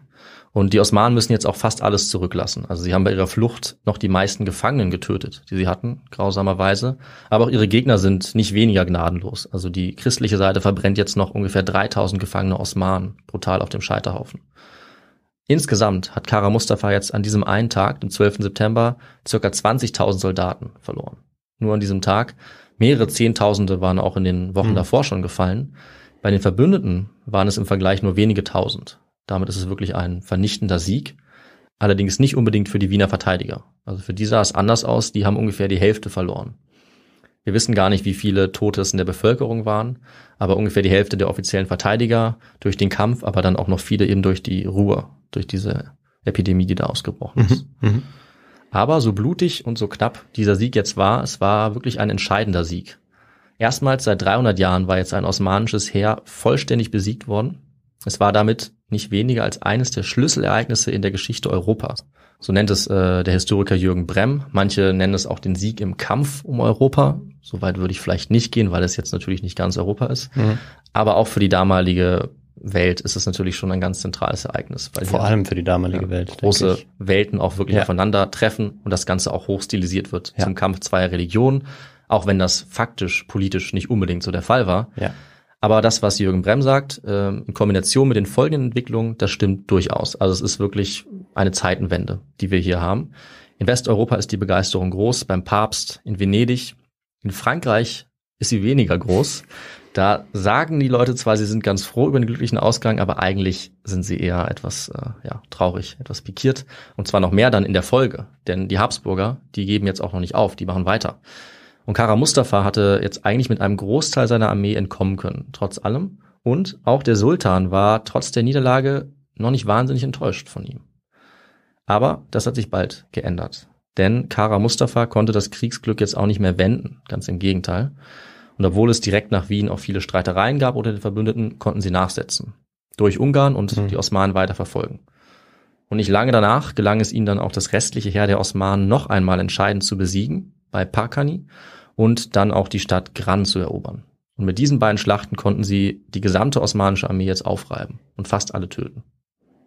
Und die Osmanen müssen jetzt auch fast alles zurücklassen. Also sie haben bei ihrer Flucht noch die meisten Gefangenen getötet, die sie hatten, grausamerweise. Aber auch ihre Gegner sind nicht weniger gnadenlos. Also die christliche Seite verbrennt jetzt noch ungefähr 3000 gefangene Osmanen brutal auf dem Scheiterhaufen. Insgesamt hat Kara Mustafa jetzt an diesem einen Tag, dem 12. September, circa 20.000 Soldaten verloren. Nur an diesem Tag. Mehrere Zehntausende waren auch in den Wochen mhm. davor schon gefallen. Bei den Verbündeten waren es im Vergleich nur wenige Tausend. Damit ist es wirklich ein vernichtender Sieg. Allerdings nicht unbedingt für die Wiener Verteidiger. Also für die sah es anders aus. Die haben ungefähr die Hälfte verloren. Wir wissen gar nicht, wie viele Tote es in der Bevölkerung waren, aber ungefähr die Hälfte der offiziellen Verteidiger durch den Kampf, aber dann auch noch viele eben durch die Ruhe, durch diese Epidemie, die da ausgebrochen mhm, ist. Mhm. Aber so blutig und so knapp dieser Sieg jetzt war, es war wirklich ein entscheidender Sieg. Erstmals seit 300 Jahren war jetzt ein osmanisches Heer vollständig besiegt worden. Es war damit nicht weniger als eines der Schlüsselereignisse in der Geschichte Europas. So nennt es äh, der Historiker Jürgen Brem. Manche nennen es auch den Sieg im Kampf um Europa. Soweit würde ich vielleicht nicht gehen, weil es jetzt natürlich nicht ganz Europa ist. Mhm. Aber auch für die damalige Welt ist es natürlich schon ein ganz zentrales Ereignis. Weil Vor allem für die damalige ja, Welt. Große Welten auch wirklich ja. aufeinandertreffen und das Ganze auch hochstilisiert wird ja. zum Kampf zweier Religionen, auch wenn das faktisch politisch nicht unbedingt so der Fall war. Ja. Aber das, was Jürgen Brem sagt, ähm, in Kombination mit den folgenden Entwicklungen, das stimmt durchaus. Also es ist wirklich eine Zeitenwende, die wir hier haben. In Westeuropa ist die Begeisterung groß, beim Papst, in Venedig, in Frankreich ist sie weniger groß. Da sagen die Leute zwar, sie sind ganz froh über den glücklichen Ausgang, aber eigentlich sind sie eher etwas äh, ja, traurig, etwas pikiert. Und zwar noch mehr dann in der Folge. Denn die Habsburger, die geben jetzt auch noch nicht auf, die machen weiter. Und Kara Mustafa hatte jetzt eigentlich mit einem Großteil seiner Armee entkommen können, trotz allem. Und auch der Sultan war trotz der Niederlage noch nicht wahnsinnig enttäuscht von ihm. Aber das hat sich bald geändert. Denn Kara Mustafa konnte das Kriegsglück jetzt auch nicht mehr wenden, ganz im Gegenteil. Und obwohl es direkt nach Wien auch viele Streitereien gab unter den Verbündeten, konnten sie nachsetzen. Durch Ungarn und mhm. die Osmanen weiter verfolgen. Und nicht lange danach gelang es ihnen dann auch das restliche Heer der Osmanen noch einmal entscheidend zu besiegen bei Pakani und dann auch die Stadt Gran zu erobern. Und mit diesen beiden Schlachten konnten sie die gesamte osmanische Armee jetzt aufreiben und fast alle töten.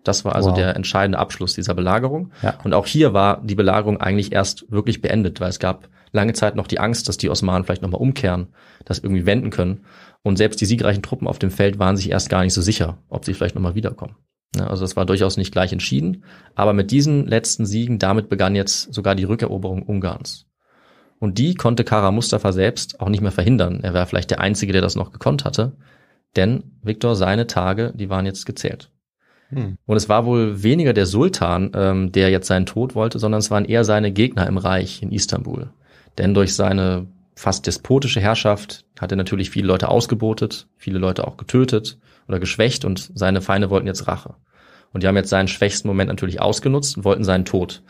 Das war also wow. der entscheidende Abschluss dieser Belagerung. Ja. Und auch hier war die Belagerung eigentlich erst wirklich beendet, weil es gab lange Zeit noch die Angst, dass die Osmanen vielleicht nochmal umkehren, das irgendwie wenden können. Und selbst die siegreichen Truppen auf dem Feld waren sich erst gar nicht so sicher, ob sie vielleicht nochmal wiederkommen. Ja, also das war durchaus nicht gleich entschieden. Aber mit diesen letzten Siegen, damit begann jetzt sogar die Rückeroberung Ungarns. Und die konnte Kara Mustafa selbst auch nicht mehr verhindern. Er war vielleicht der Einzige, der das noch gekonnt hatte. Denn Viktor, seine Tage, die waren jetzt gezählt. Hm. Und es war wohl weniger der Sultan, ähm, der jetzt seinen Tod wollte, sondern es waren eher seine Gegner im Reich in Istanbul. Denn durch seine fast despotische Herrschaft hat er natürlich viele Leute ausgebotet, viele Leute auch getötet oder geschwächt und seine Feinde wollten jetzt Rache. Und die haben jetzt seinen schwächsten Moment natürlich ausgenutzt und wollten seinen Tod.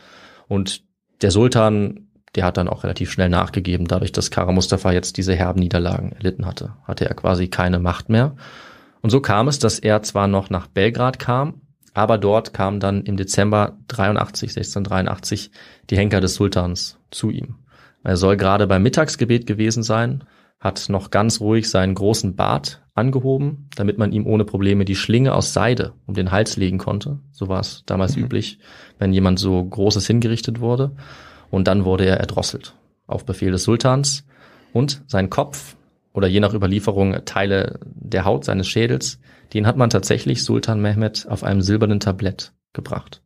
Und der Sultan der hat dann auch relativ schnell nachgegeben, dadurch, dass Kara Mustafa jetzt diese herben Niederlagen erlitten hatte. Hatte er quasi keine Macht mehr. Und so kam es, dass er zwar noch nach Belgrad kam, aber dort kamen dann im Dezember 83, 1683 die Henker des Sultans zu ihm. Er soll gerade beim Mittagsgebet gewesen sein, hat noch ganz ruhig seinen großen Bart angehoben, damit man ihm ohne Probleme die Schlinge aus Seide um den Hals legen konnte. So war es damals mhm. üblich, wenn jemand so Großes hingerichtet wurde und dann wurde er erdrosselt auf Befehl des Sultans und sein Kopf oder je nach Überlieferung Teile der Haut seines Schädels, den hat man tatsächlich Sultan Mehmed auf einem silbernen Tablett gebracht.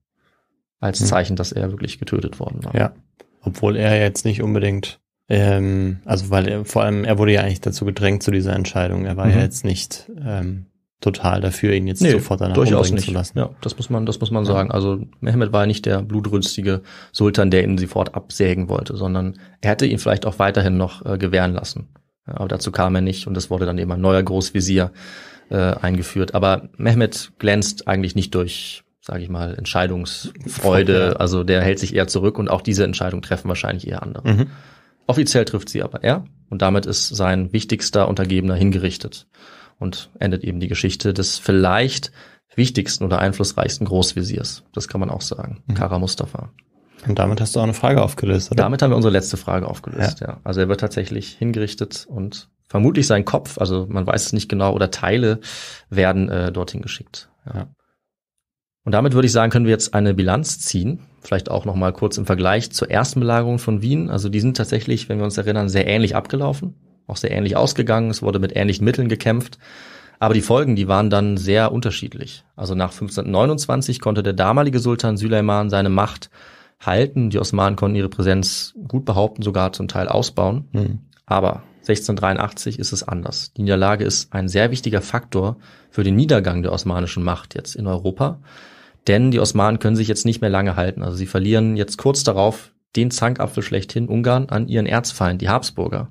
Als hm. Zeichen, dass er wirklich getötet worden war. Ja, obwohl er jetzt nicht unbedingt, ähm, also weil er, vor allem, er wurde ja eigentlich dazu gedrängt zu dieser Entscheidung. Er war mhm. ja jetzt nicht ähm, total dafür, ihn jetzt nee, sofort danach durchaus nicht. zu lassen. Ja, das muss man, das muss man ja. sagen. Also Mehmet war nicht der blutrünstige Sultan, der ihn sofort absägen wollte, sondern er hätte ihn vielleicht auch weiterhin noch äh, gewähren lassen. Ja, aber dazu kam er nicht und es wurde dann eben ein neuer Großvisier äh, eingeführt. Aber Mehmet glänzt eigentlich nicht durch, sage ich mal, Entscheidungsfreude. Also der hält sich eher zurück und auch diese Entscheidung treffen wahrscheinlich eher andere. Mhm. Offiziell trifft sie aber er und damit ist sein wichtigster Untergebener hingerichtet und endet eben die Geschichte des vielleicht wichtigsten oder einflussreichsten Großveziers. Das kann man auch sagen. Mhm. Kara Mustafa. Und damit hast du auch eine Frage aufgelöst, oder? Damit haben wir unsere letzte Frage aufgelöst, ja. ja. Also er wird tatsächlich hingerichtet und vermutlich sein Kopf, also man weiß es nicht genau, oder Teile werden äh, dorthin geschickt. Ja. ja. Und damit würde ich sagen, können wir jetzt eine Bilanz ziehen. Vielleicht auch nochmal kurz im Vergleich zur ersten Belagerung von Wien. Also die sind tatsächlich, wenn wir uns erinnern, sehr ähnlich abgelaufen auch sehr ähnlich ausgegangen. Es wurde mit ähnlichen Mitteln gekämpft. Aber die Folgen, die waren dann sehr unterschiedlich. Also nach 1529 konnte der damalige Sultan Süleyman seine Macht halten. Die Osmanen konnten ihre Präsenz gut behaupten, sogar zum Teil ausbauen. Mhm. Aber 1683 ist es anders. Die Niederlage ist ein sehr wichtiger Faktor für den Niedergang der osmanischen Macht jetzt in Europa. Denn die Osmanen können sich jetzt nicht mehr lange halten. Also sie verlieren jetzt kurz darauf den Zankapfel schlechthin Ungarn an ihren Erzfeind, die Habsburger.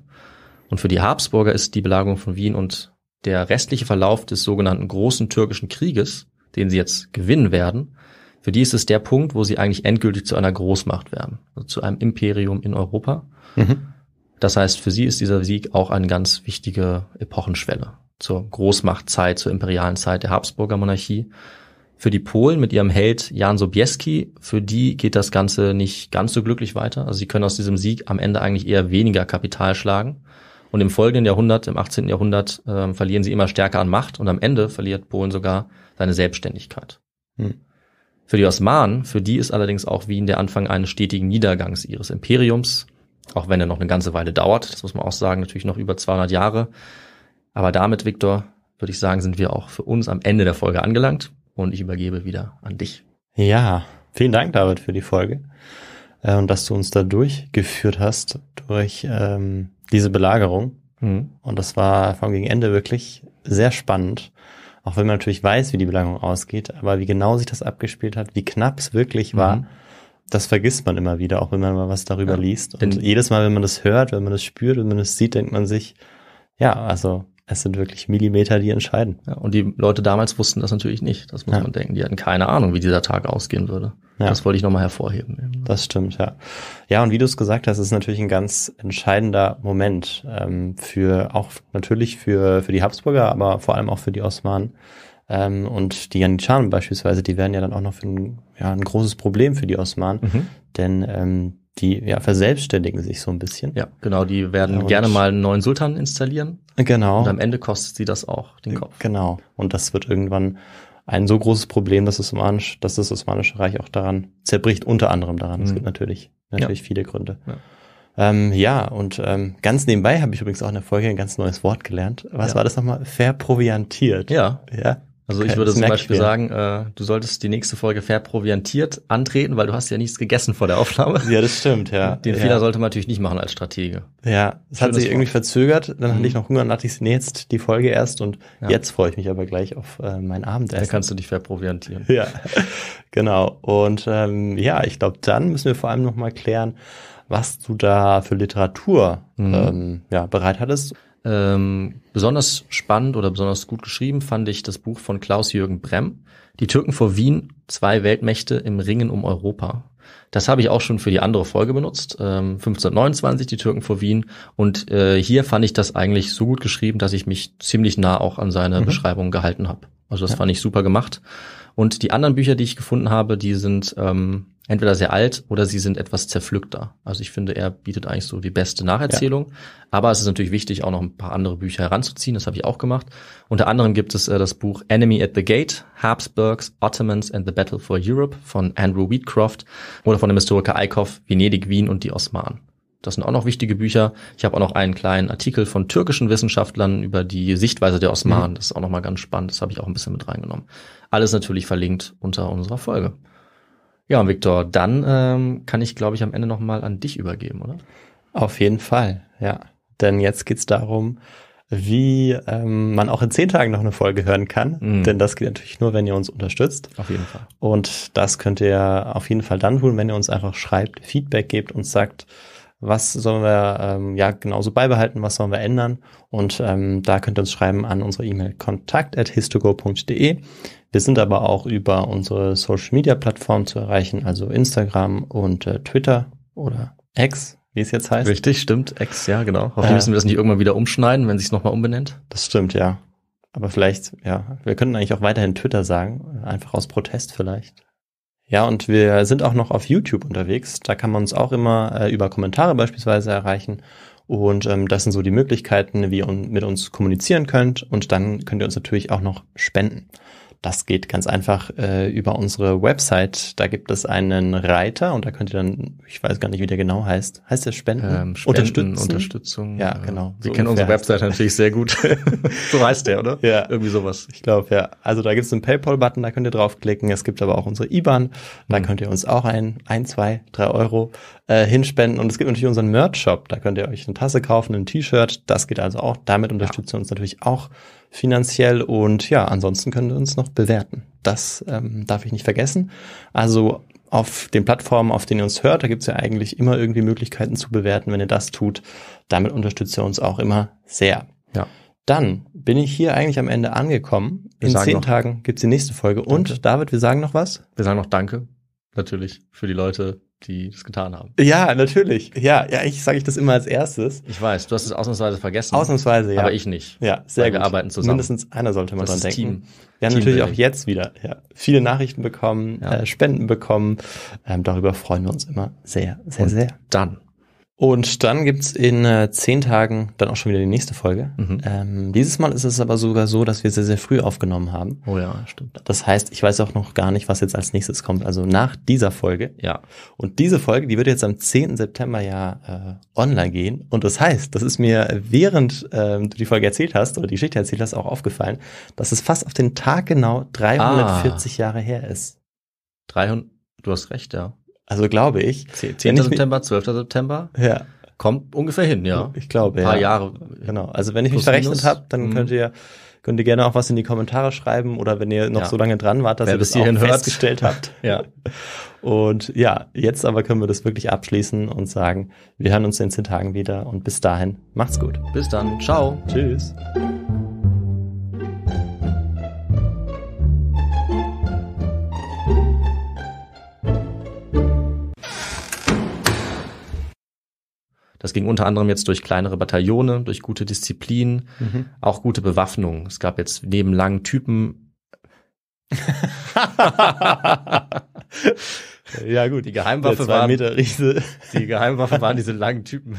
Und für die Habsburger ist die Belagerung von Wien und der restliche Verlauf des sogenannten Großen Türkischen Krieges, den sie jetzt gewinnen werden, für die ist es der Punkt, wo sie eigentlich endgültig zu einer Großmacht werden, also zu einem Imperium in Europa. Mhm. Das heißt, für sie ist dieser Sieg auch eine ganz wichtige Epochenschwelle zur Großmachtzeit, zur imperialen Zeit der Habsburger Monarchie. Für die Polen mit ihrem Held Jan Sobieski, für die geht das Ganze nicht ganz so glücklich weiter. Also sie können aus diesem Sieg am Ende eigentlich eher weniger Kapital schlagen. Und im folgenden Jahrhundert, im 18. Jahrhundert, äh, verlieren sie immer stärker an Macht und am Ende verliert Polen sogar seine Selbstständigkeit. Hm. Für die Osmanen, für die ist allerdings auch Wien der Anfang eines stetigen Niedergangs ihres Imperiums, auch wenn er noch eine ganze Weile dauert, das muss man auch sagen, natürlich noch über 200 Jahre. Aber damit, Viktor, würde ich sagen, sind wir auch für uns am Ende der Folge angelangt und ich übergebe wieder an dich. Ja, vielen Dank, David, für die Folge äh, und dass du uns da durchgeführt hast durch ähm, diese Belagerung. Mhm. Und das war vor gegen Ende wirklich sehr spannend. Auch wenn man natürlich weiß, wie die Belagerung ausgeht, aber wie genau sich das abgespielt hat, wie knapp es wirklich mhm. war, mhm. das vergisst man immer wieder, auch wenn man mal was darüber ja, liest. Und jedes Mal, wenn man das hört, wenn man das spürt, wenn man das sieht, denkt man sich, ja, also es sind wirklich Millimeter, die entscheiden. Ja, und die Leute damals wussten das natürlich nicht. Das muss ja. man denken. Die hatten keine Ahnung, wie dieser Tag ausgehen würde. Ja. Das wollte ich nochmal hervorheben. Das stimmt, ja. Ja, und wie du es gesagt hast, ist natürlich ein ganz entscheidender Moment ähm, für auch natürlich für, für die Habsburger, aber vor allem auch für die Osmanen. Ähm, und die Janitscharen beispielsweise, die werden ja dann auch noch für ein, ja, ein großes Problem für die Osmanen. Mhm. Denn ähm, die ja, verselbstständigen sich so ein bisschen. Ja, genau, die werden und gerne mal einen neuen Sultan installieren. Genau. Und am Ende kostet sie das auch den äh, Kopf. Genau. Und das wird irgendwann ein so großes Problem, dass, Osmanisch, dass das Osmanische Reich auch daran zerbricht, unter anderem daran. Es mhm. gibt natürlich, natürlich ja. viele Gründe. Ja. Ähm, ja, und ähm, ganz nebenbei habe ich übrigens auch in der Folge ein ganz neues Wort gelernt. Was ja. war das nochmal? Verproviantiert. Ja. Ja. Also ich würde zum Beispiel sagen, äh, du solltest die nächste Folge verproviantiert antreten, weil du hast ja nichts gegessen vor der Aufnahme. Ja, das stimmt, ja. Den ja. Fehler sollte man natürlich nicht machen als Stratege. Ja, es hat sich irgendwie verzögert, dann mhm. hatte ich mhm. noch Hunger und dachte ich, nee, jetzt die Folge erst und ja. jetzt freue ich mich aber gleich auf äh, mein Abendessen. Dann kannst du dich verproviantieren. Ja, genau. Und ähm, ja, ich glaube, dann müssen wir vor allem nochmal klären, was du da für Literatur mhm. ähm, ja, bereit hattest. Ähm, besonders spannend oder besonders gut geschrieben fand ich das Buch von Klaus-Jürgen Brem, Die Türken vor Wien, zwei Weltmächte im Ringen um Europa. Das habe ich auch schon für die andere Folge benutzt, ähm, 1529, die Türken vor Wien. Und äh, hier fand ich das eigentlich so gut geschrieben, dass ich mich ziemlich nah auch an seine mhm. Beschreibung gehalten habe. Also das ja. fand ich super gemacht. Und die anderen Bücher, die ich gefunden habe, die sind ähm, entweder sehr alt oder sie sind etwas zerpflückter. Also ich finde, er bietet eigentlich so die beste Nacherzählung. Ja. Aber es ist natürlich wichtig, auch noch ein paar andere Bücher heranzuziehen. Das habe ich auch gemacht. Unter anderem gibt es äh, das Buch Enemy at the Gate, Habsburgs, Ottomans and the Battle for Europe von Andrew Wheatcroft oder von dem Historiker Eickhoff, Venedig, Wien und die Osmanen. Das sind auch noch wichtige Bücher. Ich habe auch noch einen kleinen Artikel von türkischen Wissenschaftlern über die Sichtweise der Osmanen. Mhm. Das ist auch nochmal ganz spannend. Das habe ich auch ein bisschen mit reingenommen. Alles natürlich verlinkt unter unserer Folge. Ja, Viktor, dann ähm, kann ich, glaube ich, am Ende nochmal an dich übergeben, oder? Auf jeden Fall, ja. Denn jetzt geht's darum, wie ähm, man auch in zehn Tagen noch eine Folge hören kann. Mhm. Denn das geht natürlich nur, wenn ihr uns unterstützt. Auf jeden Fall. Und das könnt ihr auf jeden Fall dann tun, wenn ihr uns einfach schreibt, Feedback gebt und sagt, was sollen wir ähm, ja genauso beibehalten, was sollen wir ändern. Und ähm, da könnt ihr uns schreiben an unsere E-Mail kontakt.histogo.de. Wir sind aber auch über unsere social media Plattform zu erreichen, also Instagram und äh, Twitter oder X, wie es jetzt heißt. Richtig, stimmt, X, ja, genau. Hoffentlich äh, müssen wir das nicht irgendwann wieder umschneiden, wenn sich's nochmal umbenennt. Das stimmt, ja. Aber vielleicht, ja, wir könnten eigentlich auch weiterhin Twitter sagen, einfach aus Protest vielleicht. Ja, und wir sind auch noch auf YouTube unterwegs. Da kann man uns auch immer äh, über Kommentare beispielsweise erreichen. Und ähm, das sind so die Möglichkeiten, wie ihr mit uns kommunizieren könnt. Und dann könnt ihr uns natürlich auch noch spenden. Das geht ganz einfach äh, über unsere Website. Da gibt es einen Reiter und da könnt ihr dann, ich weiß gar nicht, wie der genau heißt. Heißt der Spenden? Ähm, Spenden Unterstützen? Unterstützung. Ja, äh, genau. Sie so kennen unsere Website natürlich sehr gut. so heißt der, oder? Ja. Irgendwie sowas. Ich glaube, ja. Also da gibt es einen PayPal-Button, da könnt ihr draufklicken. Es gibt aber auch unsere IBAN. Da mhm. könnt ihr uns auch ein, ein, zwei, drei Euro äh, hinspenden. Und es gibt natürlich unseren Merch-Shop. Da könnt ihr euch eine Tasse kaufen, ein T-Shirt. Das geht also auch. Damit unterstützt ihr uns natürlich auch finanziell. Und ja, ansonsten könnt ihr uns noch bewerten. Das ähm, darf ich nicht vergessen. Also auf den Plattformen, auf denen ihr uns hört, da gibt's ja eigentlich immer irgendwie Möglichkeiten zu bewerten, wenn ihr das tut. Damit unterstützt ihr uns auch immer sehr. Ja. Dann bin ich hier eigentlich am Ende angekommen. Wir In zehn noch. Tagen gibt's die nächste Folge. Danke. Und David, wir sagen noch was? Wir sagen noch Danke, natürlich, für die Leute, die das getan haben. Ja, natürlich. Ja, ja ich sage ich das immer als erstes. Ich weiß, du hast es ausnahmsweise vergessen. Ausnahmsweise, ja. Aber ich nicht. Ja, sehr gut. Wir arbeiten zusammen. Mindestens einer sollte mal das dran denken. Team. Wir haben natürlich auch jetzt wieder ja, viele Nachrichten bekommen, ja. äh, Spenden bekommen. Ähm, darüber freuen wir uns immer sehr, sehr, Und sehr. Dann und dann gibt's in äh, zehn Tagen dann auch schon wieder die nächste Folge. Mhm. Ähm, dieses Mal ist es aber sogar so, dass wir sehr, sehr früh aufgenommen haben. Oh ja, stimmt. Das heißt, ich weiß auch noch gar nicht, was jetzt als nächstes kommt. Also nach dieser Folge. Ja. Und diese Folge, die wird jetzt am 10. September ja äh, online gehen. Und das heißt, das ist mir während ähm, du die Folge erzählt hast oder die Geschichte erzählt hast, auch aufgefallen, dass es fast auf den Tag genau 340 ah. Jahre her ist. 300, du hast recht, ja. Also glaube ich. 10. 10. Ich September, 12. September. Ja. Kommt ungefähr hin, ja. Ich glaube, ja. Ein paar ja. Jahre. Genau. Also wenn ich Plus mich verrechnet habe, dann mhm. könnt ihr könnt ihr gerne auch was in die Kommentare schreiben oder wenn ihr noch ja. so lange dran wart, dass Wer ihr das auch hört. festgestellt habt. ja. Und ja, jetzt aber können wir das wirklich abschließen und sagen, wir hören uns in zehn Tagen wieder und bis dahin, macht's gut. Bis dann, ciao. Tschüss. Das ging unter anderem jetzt durch kleinere Bataillone, durch gute Disziplin, mhm. auch gute Bewaffnung. Es gab jetzt neben langen Typen. ja gut. Die Geheimwaffe waren Meter Riese. Die Geheimwaffe waren diese langen Typen.